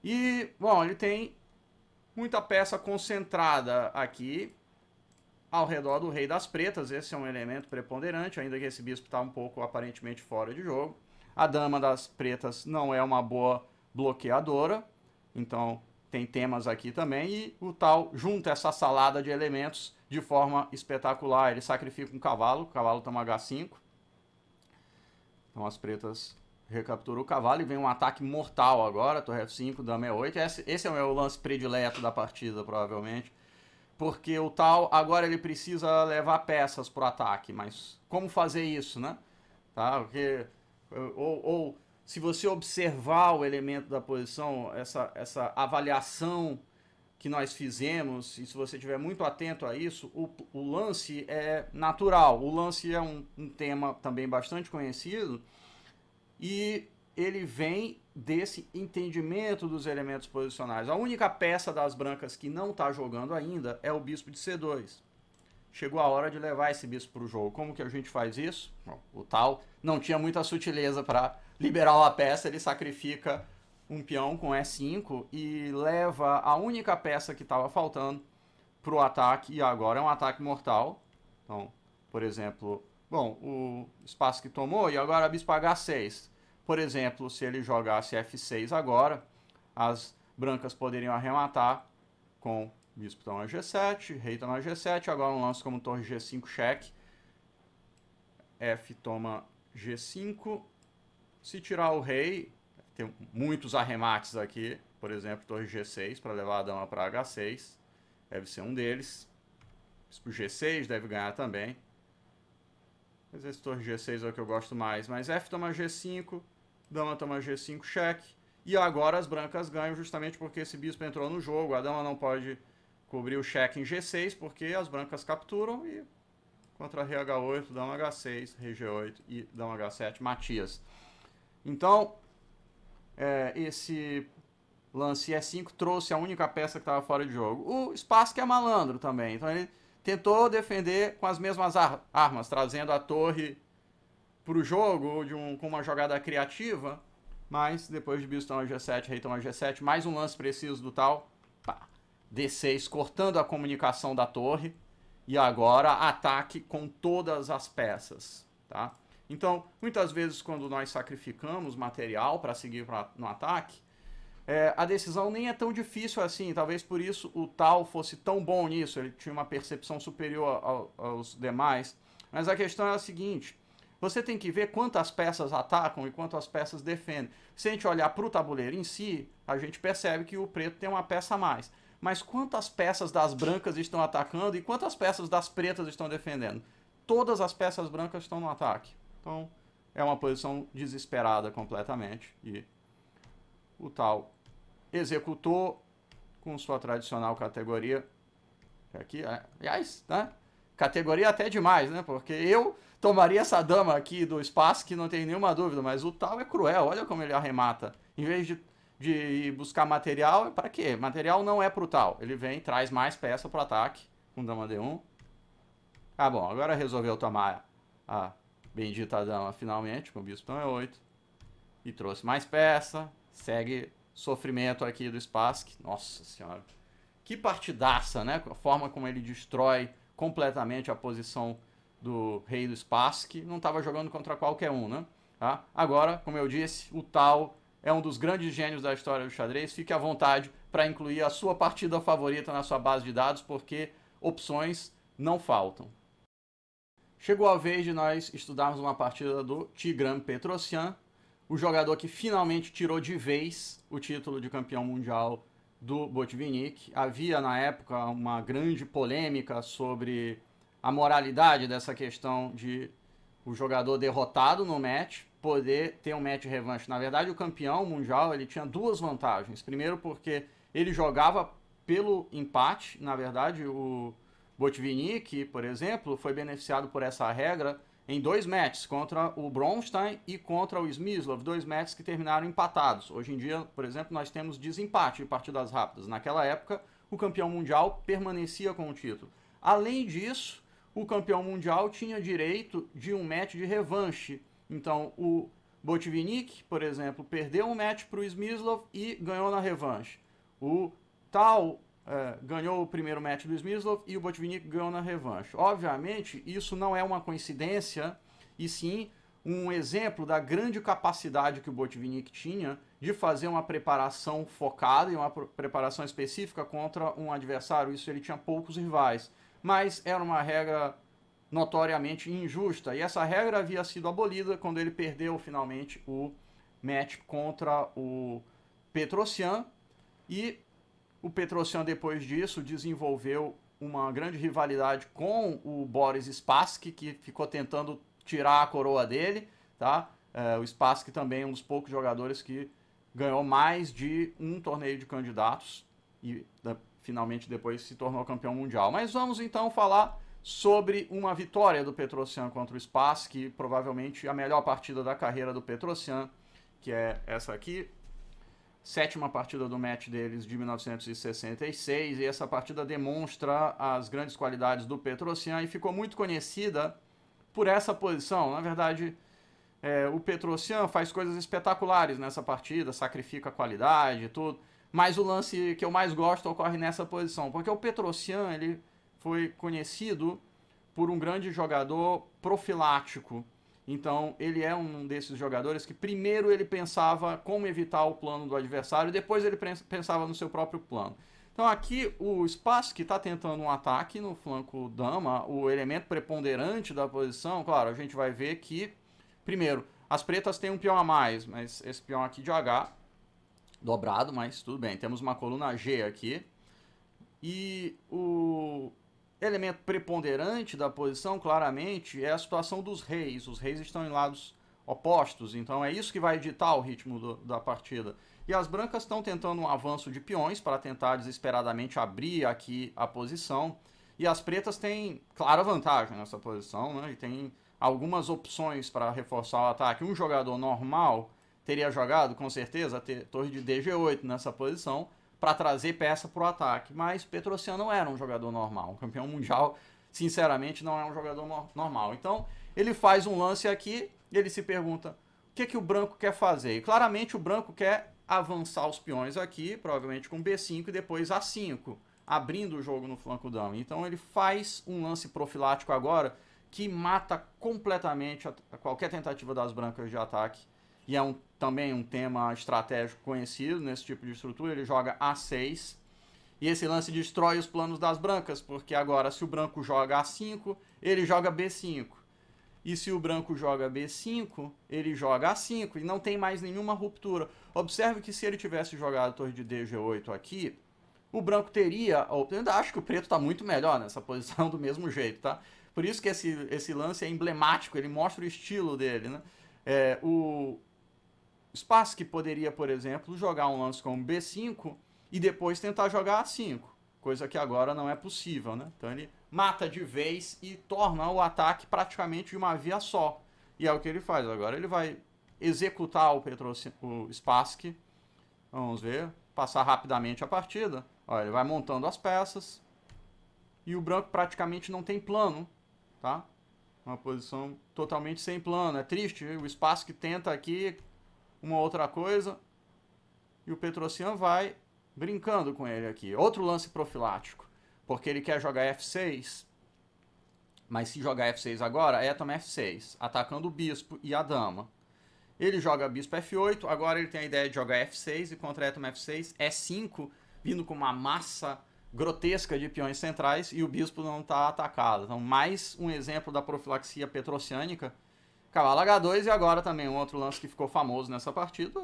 E, bom, ele tem muita peça concentrada aqui ao redor do rei das pretas. Esse é um elemento preponderante, ainda que esse bispo está um pouco aparentemente fora de jogo. A dama das pretas não é uma boa bloqueadora, então tem temas aqui também. E o tal junta essa salada de elementos de forma espetacular. Ele sacrifica um cavalo, o cavalo toma H5. Então as pretas recapturam o cavalo e vem um ataque mortal agora, torre F5, dama E8. Esse, esse é o meu lance predileto da partida, provavelmente. Porque o tal agora ele precisa levar peças pro ataque, mas como fazer isso, né? Tá? Porque, ou, ou se você observar o elemento da posição, essa, essa avaliação que nós fizemos, e se você estiver muito atento a isso, o, o lance é natural. O lance é um, um tema também bastante conhecido e ele vem desse entendimento dos elementos posicionais. A única peça das brancas que não está jogando ainda é o bispo de C2. Chegou a hora de levar esse bispo para o jogo. Como que a gente faz isso? Bom, o tal não tinha muita sutileza para liberar uma peça, ele sacrifica um peão com E5 e leva a única peça que estava faltando para o ataque, e agora é um ataque mortal. Então, por exemplo, bom, o espaço que tomou, e agora bispo H6. Por exemplo, se ele jogasse F6 agora, as brancas poderiam arrematar com bispo está na G7, rei toma tá G7, agora um lance como torre G5 cheque. F toma G5. Se tirar o rei, tem muitos arremates aqui, por exemplo, torre G6 para levar a dama para H6. Deve ser um deles. Bispo G6 deve ganhar também. Mas esse torre G6 é o que eu gosto mais. Mas F toma G5, dama toma G5, cheque. E agora as brancas ganham justamente porque esse bispo entrou no jogo. A dama não pode cobrir o cheque em G6 porque as brancas capturam e contra h 8 dama H6, g 8 e dama H7, Matias. Então, é, esse lance E5 trouxe a única peça que estava fora de jogo. O espaço que é malandro também, então ele tentou defender com as mesmas ar armas, trazendo a torre para o jogo de um, com uma jogada criativa, mas depois de Biston a G7, Rei toma G7, mais um lance preciso do tal, pá, D6 cortando a comunicação da torre, e agora ataque com todas as peças, tá? Então, muitas vezes, quando nós sacrificamos material para seguir pra, no ataque, é, a decisão nem é tão difícil assim. Talvez por isso o Tal fosse tão bom nisso, ele tinha uma percepção superior ao, aos demais. Mas a questão é a seguinte: você tem que ver quantas peças atacam e quantas peças defendem. Se a gente olhar para o tabuleiro em si, a gente percebe que o preto tem uma peça a mais. Mas quantas peças das brancas estão atacando e quantas peças das pretas estão defendendo? Todas as peças brancas estão no ataque. Então, é uma posição desesperada completamente e o tal executou com sua tradicional categoria aqui, é, aliás, né? Categoria até demais, né? Porque eu tomaria essa dama aqui do espaço, que não tem nenhuma dúvida, mas o tal é cruel, olha como ele arremata. Em vez de, de buscar material, para quê? Material não é pro tal. Ele vem, traz mais peça pro ataque, com dama D1. Ah, bom, agora resolveu tomar a Bendita dama finalmente, o bispo não é 8. E trouxe mais peça. Segue sofrimento aqui do Spassky. Nossa senhora. Que partidaça, né? A forma como ele destrói completamente a posição do rei do Spassky. Não estava jogando contra qualquer um, né? Tá? Agora, como eu disse, o tal é um dos grandes gênios da história do xadrez. Fique à vontade para incluir a sua partida favorita na sua base de dados, porque opções não faltam. Chegou a vez de nós estudarmos uma partida do Tigran Petrosian, o jogador que finalmente tirou de vez o título de campeão mundial do Botvinnik. Havia na época uma grande polêmica sobre a moralidade dessa questão de o jogador derrotado no match poder ter um match revanche. Na verdade, o campeão mundial ele tinha duas vantagens. Primeiro, porque ele jogava pelo empate, na verdade, o Botvinnik, por exemplo, foi beneficiado por essa regra em dois matches, contra o Bronstein e contra o Smyslov, dois matches que terminaram empatados. Hoje em dia, por exemplo, nós temos desempate de partidas rápidas. Naquela época, o campeão mundial permanecia com o título. Além disso, o campeão mundial tinha direito de um match de revanche. Então, o Botvinnik, por exemplo, perdeu um match para o Smyslov e ganhou na revanche. O tal uh, ganhou o primeiro match do Smyslov e o Botvinnik ganhou na revanche. Obviamente, isso não é uma coincidência, e sim um exemplo da grande capacidade que o Botvinnik tinha de fazer uma preparação focada e uma preparação específica contra um adversário. Isso ele tinha poucos rivais, mas era uma regra notoriamente injusta. E essa regra havia sido abolida quando ele perdeu finalmente o match contra o Petrocian. e o Petrosian depois disso, desenvolveu uma grande rivalidade com o Boris Spassky, que ficou tentando tirar a coroa dele, tá? É, o Spassky também é um dos poucos jogadores que ganhou mais de um torneio de candidatos e da, finalmente depois se tornou campeão mundial. Mas vamos então falar sobre uma vitória do Petrosian contra o Spassky, provavelmente a melhor partida da carreira do Petrosian, que é essa aqui, sétima partida do match deles de 1966, e essa partida demonstra as grandes qualidades do Petrosian e ficou muito conhecida por essa posição. Na verdade, é, o Petrosian faz coisas espetaculares nessa partida, sacrifica a qualidade e tudo, mas o lance que eu mais gosto ocorre nessa posição, porque o Petrosian ele foi conhecido por um grande jogador profilático, então, ele é um desses jogadores que primeiro ele pensava como evitar o plano do adversário, depois ele pensava no seu próprio plano. Então, aqui o espaço que está tentando um ataque no flanco dama, o elemento preponderante da posição, claro, a gente vai ver que, primeiro, as pretas têm um peão a mais, mas esse peão aqui de H, dobrado, mas tudo bem. Temos uma coluna G aqui. E o Elemento preponderante da posição, claramente, é a situação dos reis. Os reis estão em lados opostos, então é isso que vai ditar o ritmo do, da partida. E as brancas estão tentando um avanço de peões para tentar desesperadamente abrir aqui a posição. E as pretas têm clara vantagem nessa posição, né? E tem algumas opções para reforçar o ataque. Um jogador normal teria jogado, com certeza, a torre de DG8 nessa posição para trazer peça para o ataque. Mas Petrosian não era um jogador normal. Um campeão mundial, sinceramente, não é um jogador no normal. Então, ele faz um lance aqui e ele se pergunta o que, é que o branco quer fazer. E claramente o branco quer avançar os peões aqui, provavelmente com B5 e depois A5, abrindo o jogo no flanco dama. Então ele faz um lance profilático agora que mata completamente a qualquer tentativa das brancas de ataque e é um, também um tema estratégico conhecido nesse tipo de estrutura, ele joga A6. E esse lance destrói os planos das brancas, porque agora se o branco joga A5, ele joga B5. E se o branco joga B5, ele joga A5 e não tem mais nenhuma ruptura. Observe que se ele tivesse jogado a torre de D, G8 aqui, o branco teria Eu ainda Acho que o preto está muito melhor nessa posição do mesmo jeito, tá? Por isso que esse, esse lance é emblemático, ele mostra o estilo dele, né? É, o, Espaço que poderia, por exemplo, jogar um lance como B5 e depois tentar jogar A5, coisa que agora não é possível, né? Então ele mata de vez e torna o ataque praticamente de uma via só. E é o que ele faz. Agora ele vai executar o, Petro, o Spassky. Vamos ver. Passar rapidamente a partida. Olha, ele vai montando as peças. E o branco praticamente não tem plano. Tá? Uma posição totalmente sem plano. É triste. O Spassky tenta aqui uma outra coisa. E o Petrocian vai brincando com ele aqui. Outro lance profilático, porque ele quer jogar F6. Mas se jogar F6 agora, é também F6, atacando o bispo e a dama. Ele joga bispo F8, agora ele tem a ideia de jogar F6 e contra Etoma F6, E5, vindo com uma massa grotesca de peões centrais e o bispo não está atacado. Então, mais um exemplo da profilaxia petrociânica Cavalo H2 e agora também um outro lance que ficou famoso nessa partida.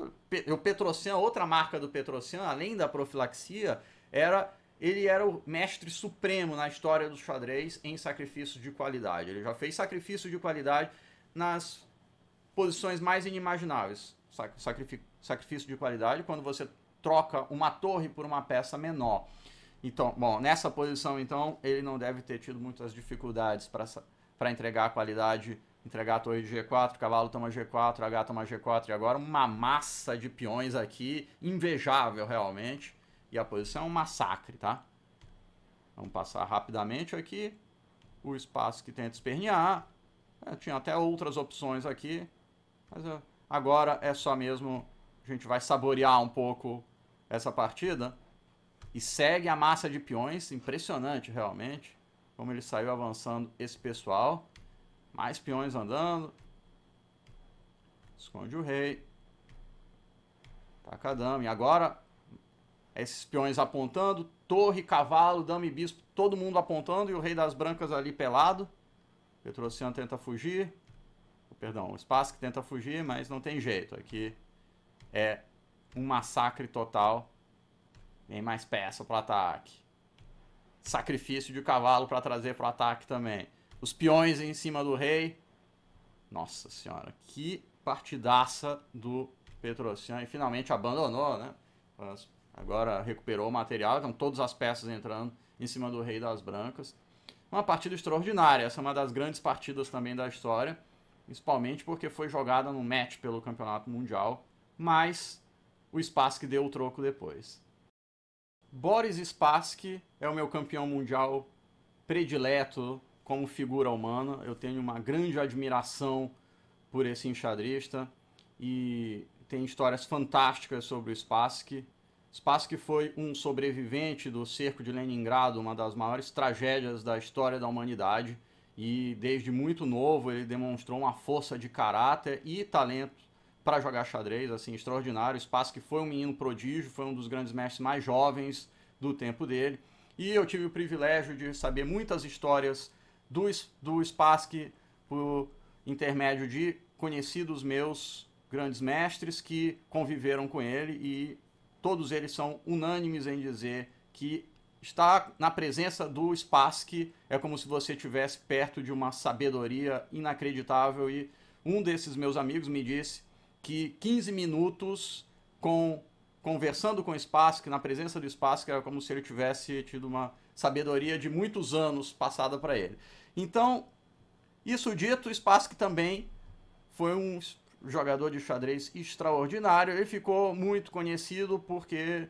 O Petrocian, outra marca do Petrocian, além da profilaxia, era ele era o mestre supremo na história do xadrez em sacrifício de qualidade. Ele já fez sacrifício de qualidade nas posições mais inimagináveis. Sacrifício de qualidade quando você troca uma torre por uma peça menor. Então, bom, nessa posição então ele não deve ter tido muitas dificuldades para entregar a qualidade entregar a torre de G4, cavalo toma G4, H toma G4 e agora uma massa de peões aqui, invejável realmente. E a posição é um massacre, tá? Vamos passar rapidamente aqui. O espaço que tenta espernear. Eu é, tinha até outras opções aqui. Mas eu... É, agora é só mesmo... A gente vai saborear um pouco essa partida. E segue a massa de peões. Impressionante, realmente. Como ele saiu avançando esse pessoal. Mais peões andando. Esconde o rei. Taca a dama. E agora, esses peões apontando. Torre, cavalo, dama e bispo, todo mundo apontando. E o rei das brancas ali pelado. Petrociano tenta fugir. Perdão, o espaço que tenta fugir, mas não tem jeito. Aqui é um massacre total. nem mais peça para o ataque. Sacrifício de cavalo para trazer para o ataque também. Os peões em cima do rei. Nossa senhora, que partidaça do Petrocian. E finalmente abandonou, né? Agora recuperou o material, então todas as peças entrando em cima do rei das brancas. Uma partida extraordinária, essa é uma das grandes partidas também da história, principalmente porque foi jogada no match pelo Campeonato Mundial, mas o Spassky deu o troco depois. Boris Spassky é o meu campeão mundial predileto como figura humana. Eu tenho uma grande admiração por esse enxadrista e tem histórias fantásticas sobre o Spassky. Spassky foi um sobrevivente do cerco de Leningrado, uma das maiores tragédias da história da humanidade, e desde muito novo ele demonstrou uma força de caráter e talento para jogar xadrez, assim, extraordinário. Spassky foi um menino prodígio, foi um dos grandes mestres mais jovens do tempo dele, e eu tive o privilégio de saber muitas histórias do, do SPASC por intermédio de conhecidos meus, grandes mestres que conviveram com ele e todos eles são unânimes em dizer que estar na presença do SPASC é como se você estivesse perto de uma sabedoria inacreditável e um desses meus amigos me disse que 15 minutos com conversando com o SPASC, na presença do SPASC, era como se ele tivesse tido uma sabedoria de muitos anos passada para ele. Então, isso dito, Spassky também foi um jogador de xadrez extraordinário. Ele ficou muito conhecido porque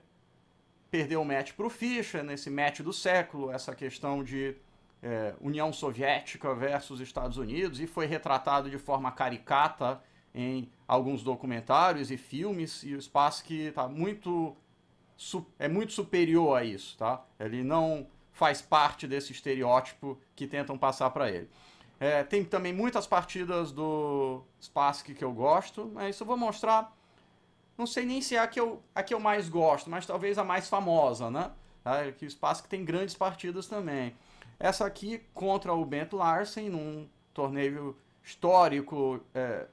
perdeu o match para o Fischer, nesse match do século, essa questão de é, União Soviética versus Estados Unidos, e foi retratado de forma caricata em alguns documentários e filmes, e o Spassky tá muito, é muito superior a isso. Tá? Ele não faz parte desse estereótipo que tentam passar para ele. É, tem também muitas partidas do Spask que eu gosto, mas isso eu vou mostrar. Não sei nem se é a que eu, a que eu mais gosto, mas talvez a mais famosa, né? Tá? É, que o Spask tem grandes partidas também. Essa aqui contra o Bento Larsen, num torneio histórico é,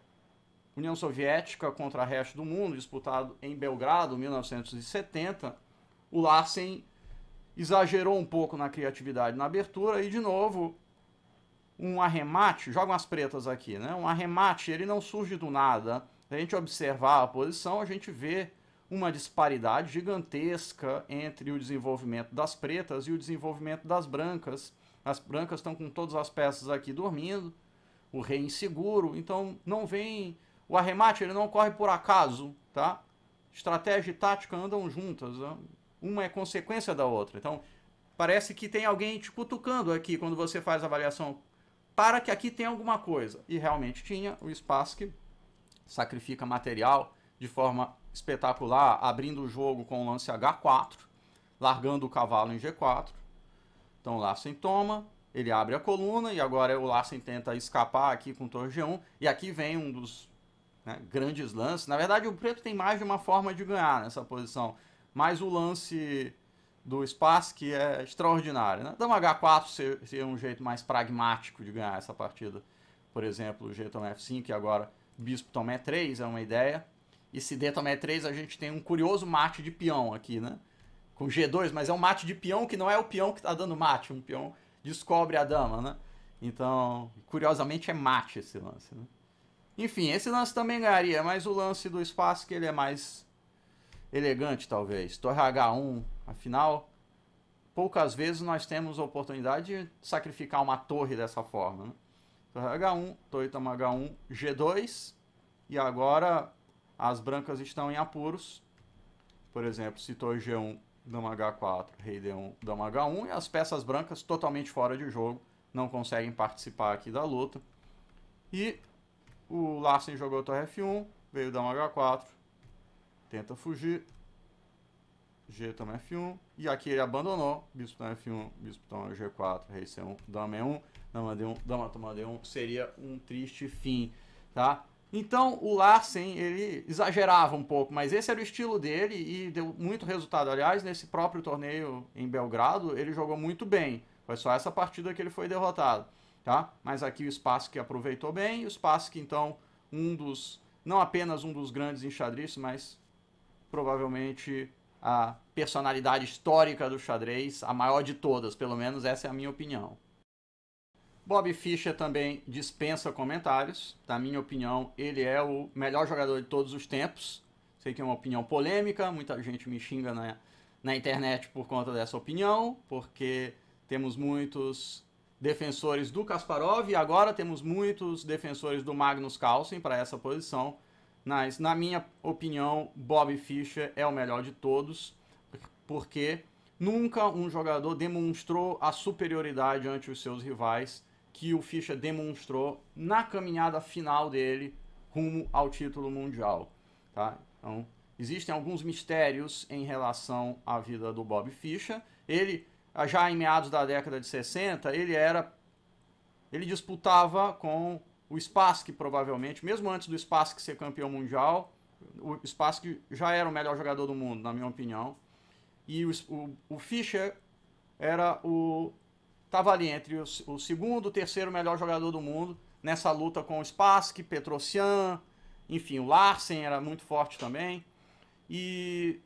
União Soviética contra o resto do mundo, disputado em Belgrado, 1970. O Larsen exagerou um pouco na criatividade na abertura e de novo um arremate, joga umas pretas aqui, né? Um arremate, ele não surge do nada. Se a gente observar a posição, a gente vê uma disparidade gigantesca entre o desenvolvimento das pretas e o desenvolvimento das brancas. As brancas estão com todas as peças aqui dormindo, o rei inseguro, então não vem o arremate, ele não ocorre por acaso, tá? Estratégia e tática andam juntas, né? Uma é consequência da outra. Então, parece que tem alguém te cutucando aqui quando você faz a avaliação para que aqui tenha alguma coisa. E realmente tinha o Spassky sacrifica material de forma espetacular, abrindo o jogo com o lance H4, largando o cavalo em G4. Então Larsen toma, ele abre a coluna e agora o Larsen tenta escapar aqui com o torre G1. E aqui vem um dos né, grandes lances. Na verdade, o preto tem mais de uma forma de ganhar nessa posição mas o lance do espaço que é extraordinário. Né? Dama H4 seria um jeito mais pragmático de ganhar essa partida. Por exemplo, o G tomé F5 e agora Bispo Toma e 3 é uma ideia. E se D Toma e 3 a gente tem um curioso mate de peão aqui, né? Com G2, mas é um mate de peão que não é o peão que está dando mate. Um peão descobre a dama, né? Então, curiosamente é mate esse lance, né? Enfim, esse lance também ganharia, mas o lance do espaço que ele é mais elegante, talvez. Torre H1, afinal, poucas vezes nós temos a oportunidade de sacrificar uma torre dessa forma. Né? Torre H1, Toitama H1, G2, e agora as brancas estão em apuros. Por exemplo, se torre G1, dama H4, rei D1, dama H1, e as peças brancas totalmente fora de jogo, não conseguem participar aqui da luta. E o Larsen jogou torre F1, veio dama H4, Tenta fugir. G também F1. E aqui ele abandonou. Bispo também F1, bispo também G4, rei C1, dama E1, dama D1, dama toma D1. Seria um triste fim, tá? Então, o Larsen, ele exagerava um pouco, mas esse era o estilo dele e deu muito resultado. Aliás, nesse próprio torneio em Belgrado, ele jogou muito bem. Foi só essa partida que ele foi derrotado, tá? Mas aqui o espaço que aproveitou bem, o espaço que então um dos, não apenas um dos grandes enxadristas, mas provavelmente a personalidade histórica do xadrez, a maior de todas, pelo menos essa é a minha opinião. Bob Fischer também dispensa comentários. Na minha opinião, ele é o melhor jogador de todos os tempos. Sei que é uma opinião polêmica, muita gente me xinga na, na internet por conta dessa opinião, porque temos muitos defensores do Kasparov e agora temos muitos defensores do Magnus Carlsen para essa posição. Mas, na minha opinião, Bob Fischer é o melhor de todos, porque nunca um jogador demonstrou a superioridade ante os seus rivais que o Fischer demonstrou na caminhada final dele rumo ao título mundial. Tá? Então, existem alguns mistérios em relação à vida do Bob Fischer. Ele, já em meados da década de 60, ele era ele disputava com o Spassky provavelmente, mesmo antes do Spassky ser campeão mundial, o Spassky já era o melhor jogador do mundo, na minha opinião. E o, o, o Fischer era o estava ali entre o, o segundo, o terceiro melhor jogador do mundo nessa luta com o Spassky, Petrosian, enfim, o Larsen era muito forte também. E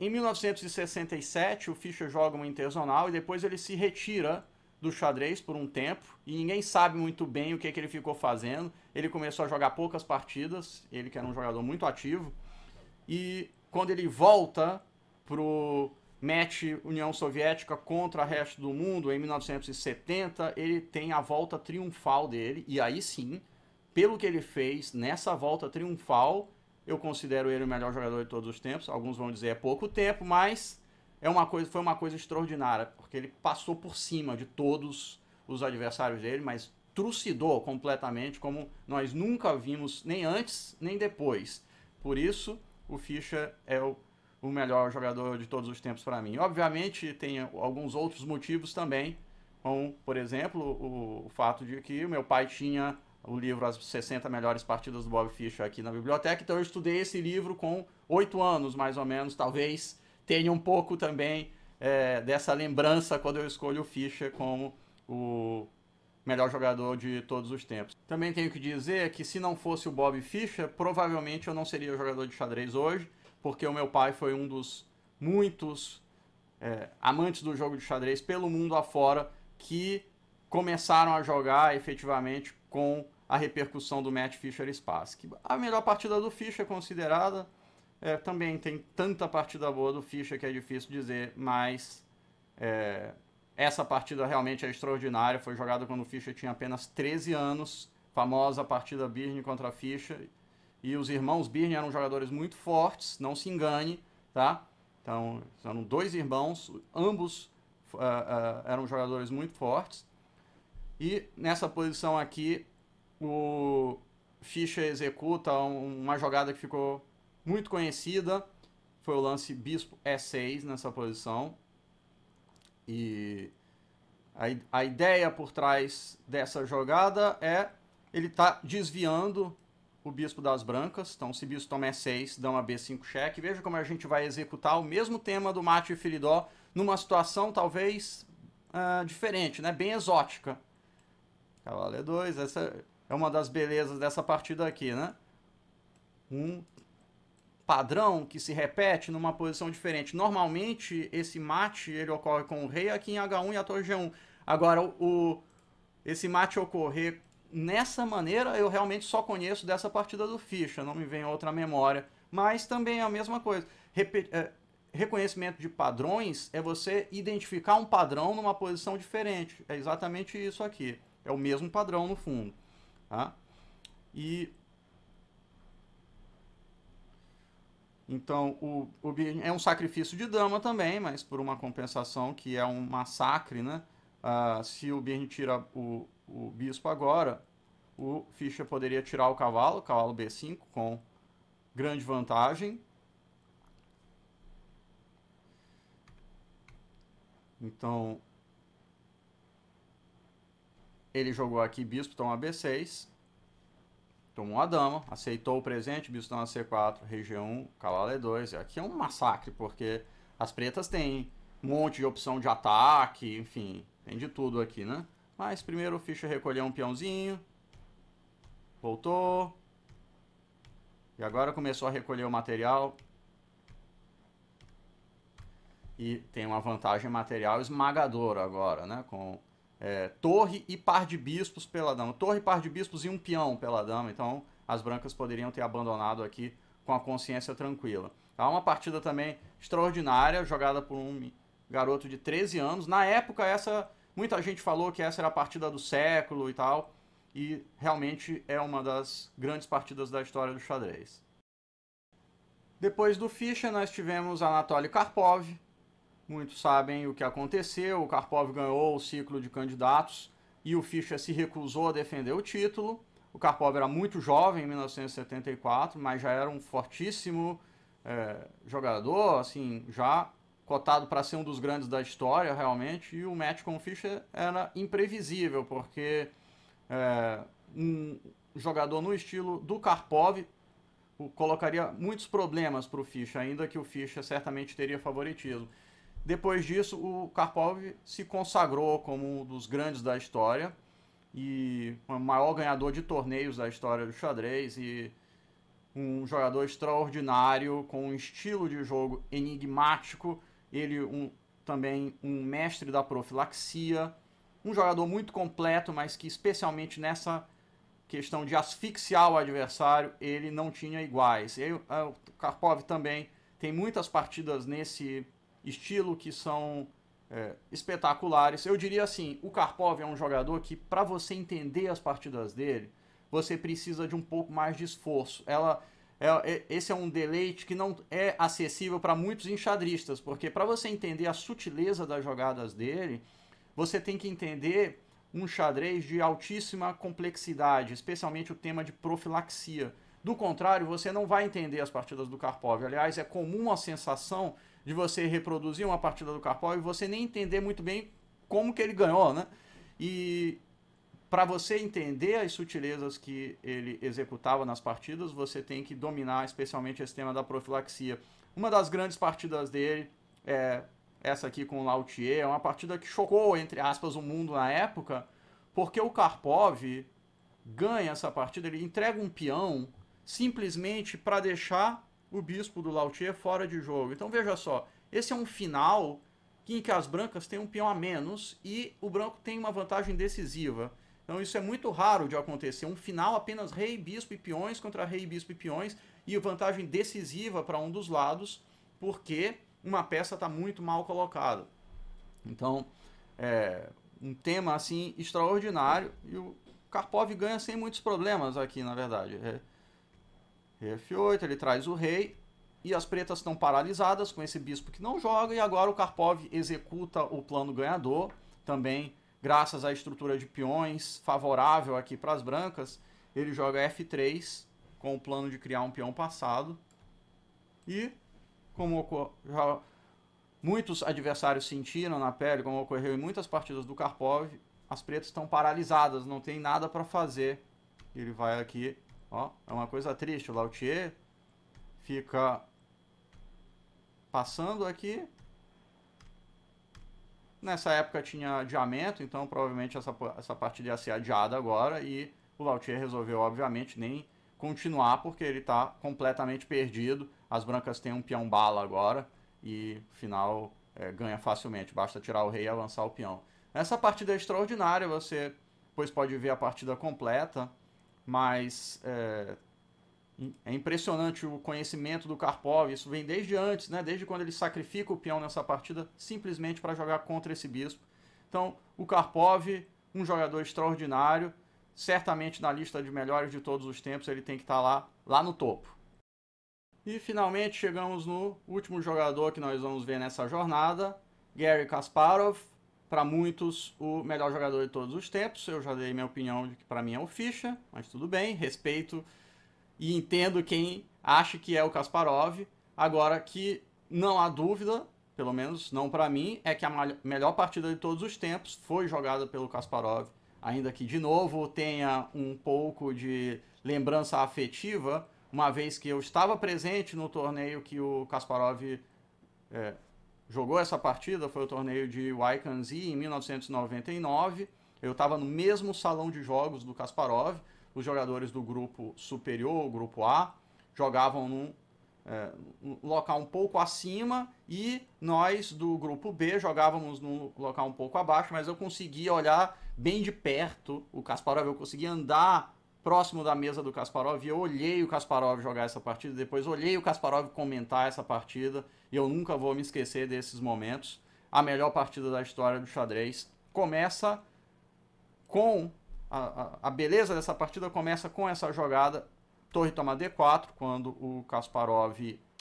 em 1967 o Fischer joga uma interzonal e depois ele se retira do xadrez por um tempo e ninguém sabe muito bem o que, que ele ficou fazendo. Ele começou a jogar poucas partidas, ele que era um jogador muito ativo. E quando ele volta pro match União Soviética contra o resto do mundo em 1970, ele tem a volta triunfal dele e aí sim, pelo que ele fez nessa volta triunfal, eu considero ele o melhor jogador de todos os tempos. Alguns vão dizer é pouco tempo, mas é uma coisa, foi uma coisa extraordinária, porque ele passou por cima de todos os adversários dele, mas trucidou completamente, como nós nunca vimos, nem antes nem depois. Por isso, o Fischer é o, o melhor jogador de todos os tempos para mim. Obviamente, tem alguns outros motivos também, como, por exemplo, o, o fato de que o meu pai tinha o livro As 60 Melhores Partidas do Bob Fischer aqui na biblioteca, então eu estudei esse livro com oito anos, mais ou menos, talvez tenho um pouco também é, dessa lembrança quando eu escolho o Fischer como o melhor jogador de todos os tempos. Também tenho que dizer que se não fosse o Bob Fischer, provavelmente eu não seria jogador de xadrez hoje, porque o meu pai foi um dos muitos é, amantes do jogo de xadrez pelo mundo afora que começaram a jogar efetivamente com a repercussão do Matt Fischer Spassky. A melhor partida do Fischer considerada é, também tem tanta partida boa do Fischer que é difícil dizer, mas é, essa partida realmente é extraordinária. Foi jogada quando o Fischer tinha apenas 13 anos, famosa partida Birne contra Fischer. E os irmãos Birne eram jogadores muito fortes, não se engane, tá? Então, eram dois irmãos, ambos uh, uh, eram jogadores muito fortes. E nessa posição aqui, o Fischer executa uma jogada que ficou muito conhecida. Foi o lance bispo E6 nessa posição. E a, a ideia por trás dessa jogada é ele está desviando o bispo das brancas. Então, se bispo toma E6, dama B5 cheque. Veja como a gente vai executar o mesmo tema do mate e filidó numa situação talvez uh, diferente, né? bem exótica. Cavalo E2, é essa é uma das belezas dessa partida aqui, né? Um padrão que se repete numa posição diferente. Normalmente, esse mate ele ocorre com o rei aqui em H1 e a torre G1. Agora, o, esse mate ocorrer nessa maneira, eu realmente só conheço dessa partida do Ficha, não me vem outra memória. Mas também é a mesma coisa. Repe é, reconhecimento de padrões é você identificar um padrão numa posição diferente. É exatamente isso aqui. É o mesmo padrão no fundo. Tá? E Então, o, o, é um sacrifício de dama também, mas por uma compensação que é um massacre, né? Uh, se o Birne tira o, o bispo agora, o Fischer poderia tirar o cavalo, cavalo B5, com grande vantagem. Então, ele jogou aqui bispo, toma então, B6 tomou a dama, aceitou o presente, bispo na C4, região cavalo E2. Aqui é um massacre, porque as pretas têm um monte de opção de ataque, enfim, tem de tudo aqui, né? Mas primeiro o Fischer recolheu um peãozinho, voltou, e agora começou a recolher o material. E tem uma vantagem material esmagadora agora, né? Com é, torre e par de bispos pela dama. Torre, par de bispos e um peão pela dama. Então as brancas poderiam ter abandonado aqui com a consciência tranquila. Tá? Uma partida também extraordinária, jogada por um garoto de 13 anos. Na época, essa muita gente falou que essa era a partida do século e tal. E realmente é uma das grandes partidas da história do xadrez. Depois do Fischer, nós tivemos Anatoly Karpov, Muitos sabem o que aconteceu. O Karpov ganhou o ciclo de candidatos e o Fischer se recusou a defender o título. O Karpov era muito jovem em 1974, mas já era um fortíssimo é, jogador, assim, já cotado para ser um dos grandes da história, realmente. E o match com o Fischer era imprevisível, porque é, um jogador no estilo do Karpov colocaria muitos problemas para o Fischer, ainda que o Fischer certamente teria favoritismo. Depois disso, o Karpov se consagrou como um dos grandes da história e o maior ganhador de torneios da história do xadrez e um jogador extraordinário com um estilo de jogo enigmático, ele um, também um mestre da profilaxia, um jogador muito completo, mas que especialmente nessa questão de asfixiar o adversário, ele não tinha iguais. É, o Karpov também tem muitas partidas nesse estilo, que são é, espetaculares. Eu diria assim, o Karpov é um jogador que, para você entender as partidas dele, você precisa de um pouco mais de esforço. Ela, é, é esse é um deleite que não é acessível para muitos enxadristas, porque para você entender a sutileza das jogadas dele, você tem que entender um xadrez de altíssima complexidade, especialmente o tema de profilaxia. Do contrário, você não vai entender as partidas do Karpov. Aliás, é comum a sensação de você reproduzir uma partida do Karpov e você nem entender muito bem como que ele ganhou, né? E para você entender as sutilezas que ele executava nas partidas, você tem que dominar especialmente esse tema da profilaxia. Uma das grandes partidas dele é essa aqui com o Lautier, é uma partida que chocou, entre aspas, o mundo na época, porque o Karpov ganha essa partida, ele entrega um peão simplesmente para deixar o bispo do Lautier fora de jogo. Então veja só, esse é um final em que as brancas têm um peão a menos e o branco tem uma vantagem decisiva. Então isso é muito raro de acontecer. Um final apenas rei, bispo e peões contra rei, bispo e peões e vantagem decisiva para um dos lados porque uma peça está muito mal colocada. Então é um tema assim extraordinário e o Karpov ganha sem muitos problemas aqui, na verdade. É F8, ele traz o rei. E as pretas estão paralisadas com esse bispo que não joga. E agora o Karpov executa o plano ganhador. Também graças à estrutura de peões favorável aqui para as brancas. Ele joga F3 com o plano de criar um peão passado. E como já muitos adversários sentiram na pele, como ocorreu em muitas partidas do Karpov, as pretas estão paralisadas, não tem nada para fazer. Ele vai aqui Ó, é uma coisa triste. O Lautier fica passando aqui. Nessa época tinha adiamento, então provavelmente essa, essa partida ia ser adiada agora. E o Lautier resolveu, obviamente, nem continuar, porque ele está completamente perdido. As brancas têm um peão bala agora e final é, ganha facilmente. Basta tirar o rei e avançar o peão. Essa partida é extraordinária, você pois pode ver a partida completa mas é, é, impressionante o conhecimento do Karpov. Isso vem desde antes, né? Desde quando ele sacrifica o peão nessa partida simplesmente para jogar contra esse bispo. Então, o Karpov, um jogador extraordinário, certamente na lista de melhores de todos os tempos, ele tem que estar tá lá, lá no topo. E finalmente chegamos no último jogador que nós vamos ver nessa jornada, Gary Kasparov, para muitos, o melhor jogador de todos os tempos. Eu já dei minha opinião de que para mim é o Fischer, mas tudo bem, respeito e entendo quem acha que é o Kasparov. Agora que não há dúvida, pelo menos não para mim, é que a melhor partida de todos os tempos foi jogada pelo Kasparov, ainda que de novo tenha um pouco de lembrança afetiva, uma vez que eu estava presente no torneio que o Kasparov é, jogou essa partida, foi o torneio de Wykanzi em 1999. Eu estava no mesmo salão de jogos do Kasparov. Os jogadores do grupo superior, grupo A, jogavam num é, um local um pouco acima e nós do grupo B jogávamos num local um pouco abaixo, mas eu conseguia olhar bem de perto o Kasparov, eu conseguia andar próximo da mesa do Kasparov e eu olhei o Kasparov jogar essa partida, depois olhei o Kasparov comentar essa partida e eu nunca vou me esquecer desses momentos. A melhor partida da história do xadrez começa com a, a, a beleza dessa partida começa com essa jogada torre toma d4 quando o Kasparov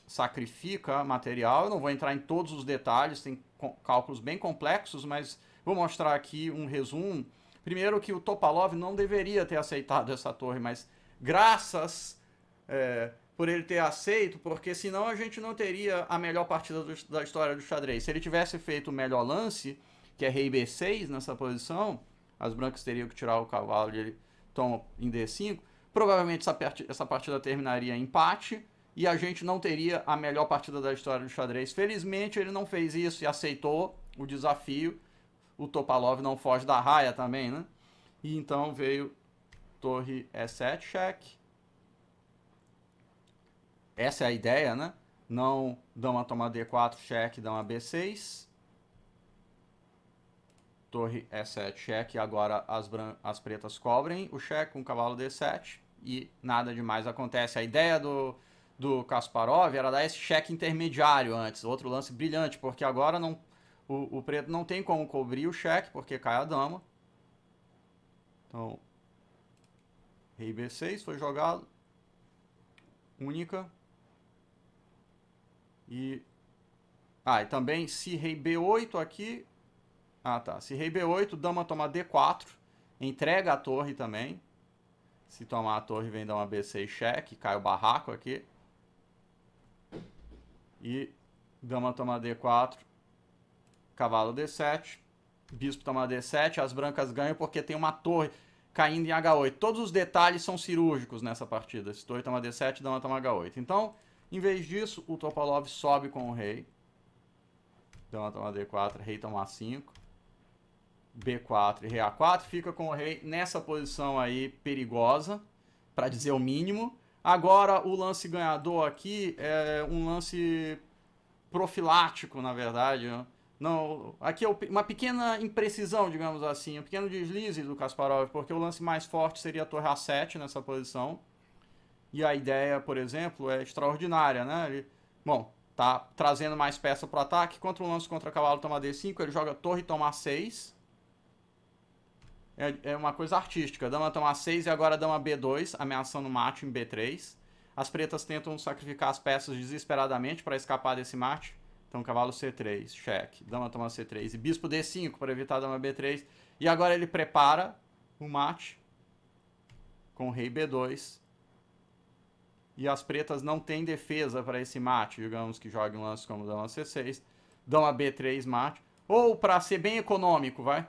sacrifica material. Eu não vou entrar em todos os detalhes, tem cálculos bem complexos, mas vou mostrar aqui um resumo Primeiro que o Topalov não deveria ter aceitado essa torre, mas graças é, por ele ter aceito, porque senão a gente não teria a melhor partida do, da história do xadrez. Se ele tivesse feito o melhor lance, que é rei b6 nessa posição, as brancas teriam que tirar o cavalo e ele toma em d5. Provavelmente essa partida, essa partida terminaria em empate e a gente não teria a melhor partida da história do xadrez. Felizmente ele não fez isso e aceitou o desafio o Topalov não foge da raia também, né? E então veio torre E7 cheque. Essa é a ideia, né? Não dama toma D4 cheque, dama B6. Torre E7 cheque, agora as, as pretas cobrem o cheque com um cavalo D7 e nada demais acontece. A ideia do, do Kasparov era dar esse cheque intermediário antes, outro lance brilhante, porque agora não o, o preto não tem como cobrir o cheque, porque cai a dama. Então, rei b6 foi jogado. Única. E... Ah, e também se rei b8 aqui... Ah, tá. Se rei b8, dama toma d4. Entrega a torre também. Se tomar a torre, vem dar uma b6 cheque. Cai o barraco aqui. E dama toma d4. Cavalo D7. Bispo toma D7. As brancas ganham porque tem uma torre caindo em H8. Todos os detalhes são cirúrgicos nessa partida. Se torre toma D7, dama toma H8. Então, em vez disso, o Topalov sobe com o rei. Dama toma D4, rei toma A5. B4 e rei A4. Fica com o rei nessa posição aí perigosa, para dizer o mínimo. Agora, o lance ganhador aqui é um lance profilático, na verdade, né? Não, aqui é uma pequena imprecisão, digamos assim, um pequeno deslize do Kasparov, porque o lance mais forte seria a torre A7 nessa posição. E a ideia, por exemplo, é extraordinária, né? Ele, bom, tá trazendo mais peça para o ataque. Contra o lance contra cavalo toma D5, ele joga torre toma 6. É, é, uma coisa artística. Dama toma 6 e agora dama B2, ameaçando o mate em B3. As pretas tentam sacrificar as peças desesperadamente para escapar desse mate então, cavalo C3, cheque. Dama toma C3 e bispo D5 para evitar a dama B3. E agora ele prepara o um mate com rei B2. E as pretas não têm defesa para esse mate. Digamos que joguem um lance como dama C6, dama B3, mate. Ou, para ser bem econômico, vai.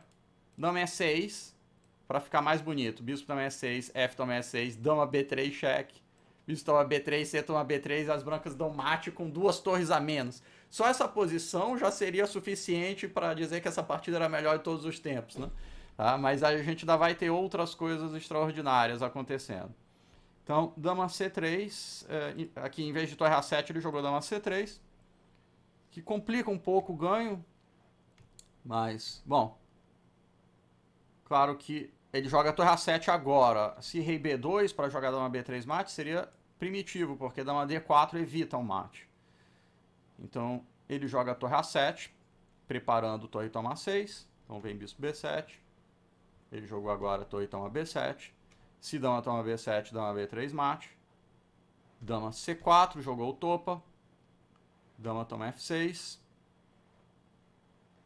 Dama E6, para ficar mais bonito. Bispo toma E6, F toma E6, dama B3, cheque. Bispo toma B3, C toma B3. As brancas dão mate com duas torres a menos. Só essa posição já seria suficiente para dizer que essa partida era a melhor de todos os tempos, né? Tá? Mas a gente ainda vai ter outras coisas extraordinárias acontecendo. Então, dama C3, é, aqui em vez de torre A7 ele jogou dama C3, que complica um pouco o ganho, mas, bom, claro que ele joga torre A7 agora. Se rei B2 para jogar dama B3 mate seria primitivo, porque dama D4 evita o um mate. Então, ele joga a torre A7, preparando torre toma A6. Então, vem bispo B7. Ele jogou agora a torre toma B7. Se dama toma B7, dama B3 mate. Dama C4, jogou o topa. Dama toma F6.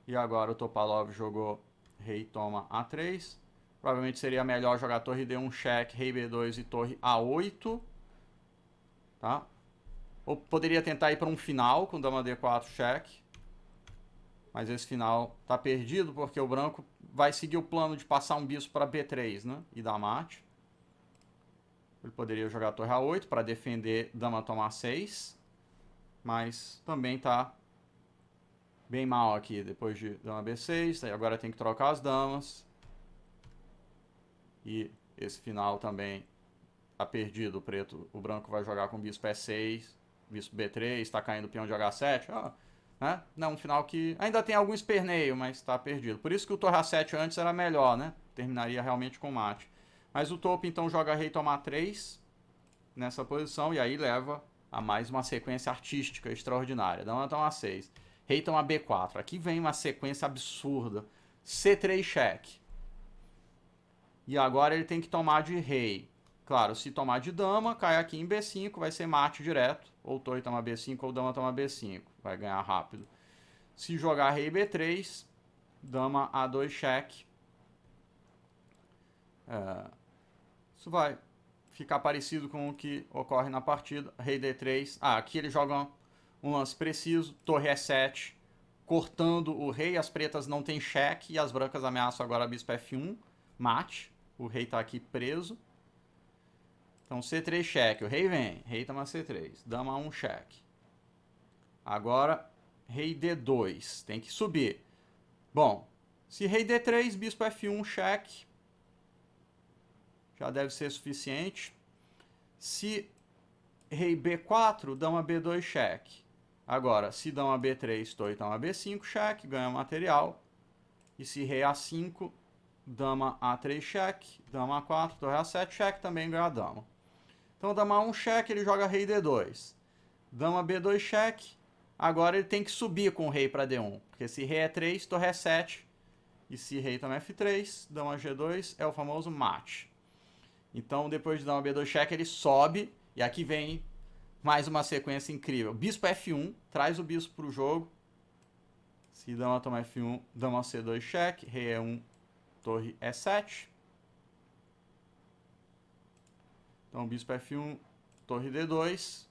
E agora o Topalov jogou rei toma A3. Provavelmente seria melhor jogar torre D1 check, rei B2 e torre A8. Tá? Ou poderia tentar ir para um final com dama D4 cheque. Mas esse final tá perdido porque o branco vai seguir o plano de passar um bispo para B3, né? E dar mate. Ele poderia jogar a torre A8 para defender dama tomar 6. Mas também tá bem mal aqui depois de dama B6. Agora tem que trocar as damas. E esse final também tá perdido. O preto, o branco vai jogar com bispo E6 visto B3, está caindo peão de H7. Ó, né? Não, um final que ainda tem algum esperneio, mas está perdido. Por isso que o torre A7 antes era melhor, né? Terminaria realmente com mate. Mas o topo então joga rei tomar 3 nessa posição e aí leva a mais uma sequência artística extraordinária. Dama então, toma 6. Rei toma B4. Aqui vem uma sequência absurda. C3 cheque. E agora ele tem que tomar de rei. Claro, se tomar de dama, cai aqui em B5, vai ser mate direto. Ou torre toma B5, ou dama toma B5. Vai ganhar rápido. Se jogar rei B3, dama A2 cheque. É, isso vai ficar parecido com o que ocorre na partida. Rei D3. Ah, aqui ele joga um lance preciso. Torre é E7, cortando o rei. As pretas não tem cheque e as brancas ameaçam agora a bispo F1. Mate. O rei está aqui preso. Então C3 cheque. O rei vem. Rei toma C3. Dama 1 um cheque. Agora rei D2. Tem que subir. Bom, se rei D3, bispo F1 cheque. Já deve ser suficiente. Se rei B4, dama B2 cheque. Agora, se dama B3, então a B5 cheque, ganha material. E se rei A5, dama A3 cheque, dama A4, torre A7 cheque, também ganha dama. Então, dama 1 cheque, ele joga rei D2. Dama B2 cheque. Agora ele tem que subir com o rei para D1. Porque se rei é 3, torre é 7. E se rei também é F3, dama G2 é o famoso mate. Então, depois de dama B2 cheque, ele sobe. E aqui vem mais uma sequência incrível. Bispo F1, traz o bispo para o jogo. Se dama toma F1, dama C2 cheque, rei é 1 torre é 7 Então, bispo F1, torre D2.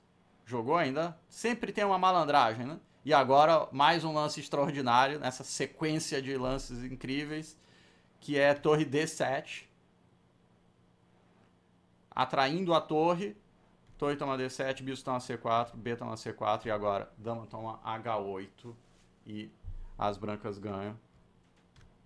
Jogou ainda. Sempre tem uma malandragem, né? E agora, mais um lance extraordinário, nessa sequência de lances incríveis, que é torre D7. Atraindo a torre. Torre toma D7, bispo toma C4, B toma C4 e agora dama toma H8 e as brancas ganham.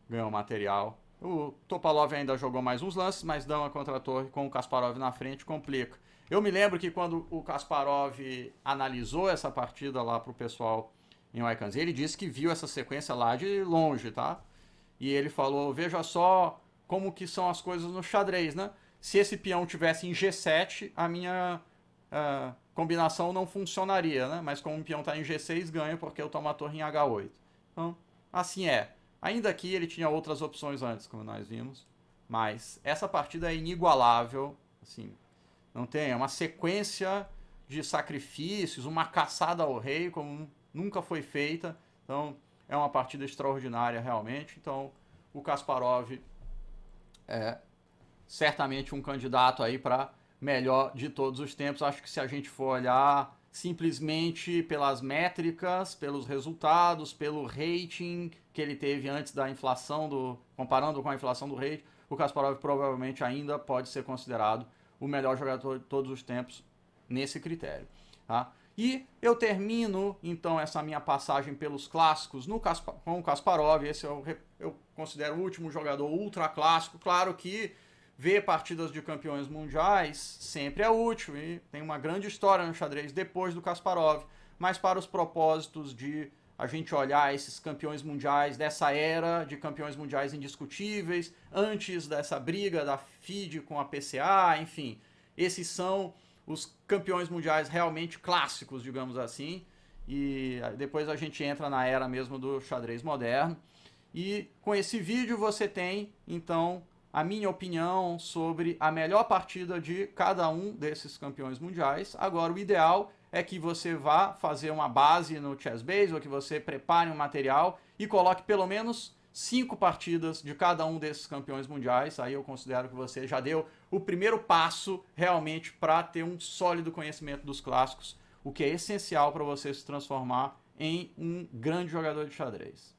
Ganham material o Topalov ainda jogou mais uns lances, mas dama contra a torre com o Kasparov na frente complica. Eu me lembro que quando o Kasparov analisou essa partida lá para o pessoal em Waikanzé, ele disse que viu essa sequência lá de longe, tá? E ele falou, veja só como que são as coisas no xadrez, né? Se esse peão tivesse em G7, a minha uh, combinação não funcionaria, né? Mas como o peão está em G6, ganha porque eu tomo a torre em H8. Então, assim é. Ainda que ele tinha outras opções antes, como nós vimos, mas essa partida é inigualável, assim, não tem, é uma sequência de sacrifícios, uma caçada ao rei como nunca foi feita. Então, é uma partida extraordinária realmente. Então, o Kasparov é certamente um candidato aí para melhor de todos os tempos. Acho que se a gente for olhar simplesmente pelas métricas, pelos resultados, pelo rating que ele teve antes da inflação do, comparando com a inflação do rate, o Kasparov provavelmente ainda pode ser considerado o melhor jogador de todos os tempos nesse critério, tá? E eu termino então essa minha passagem pelos clássicos no Kaspa com o Kasparov. Esse é eu, eu considero o último jogador ultra clássico. Claro que ver partidas de campeões mundiais sempre é útil e tem uma grande história no xadrez depois do Kasparov, mas para os propósitos de a gente olhar esses campeões mundiais dessa era de campeões mundiais indiscutíveis, antes dessa briga da FIDE com a PCA, enfim, esses são os campeões mundiais realmente clássicos, digamos assim, e depois a gente entra na era mesmo do xadrez moderno. E com esse vídeo você tem então a minha opinião sobre a melhor partida de cada um desses campeões mundiais. Agora, o ideal é que você vá fazer uma base no ChessBase ou que você prepare um material e coloque pelo menos cinco partidas de cada um desses campeões mundiais. Aí eu considero que você já deu o primeiro passo realmente para ter um sólido conhecimento dos clássicos, o que é essencial para você se transformar em um grande jogador de xadrez.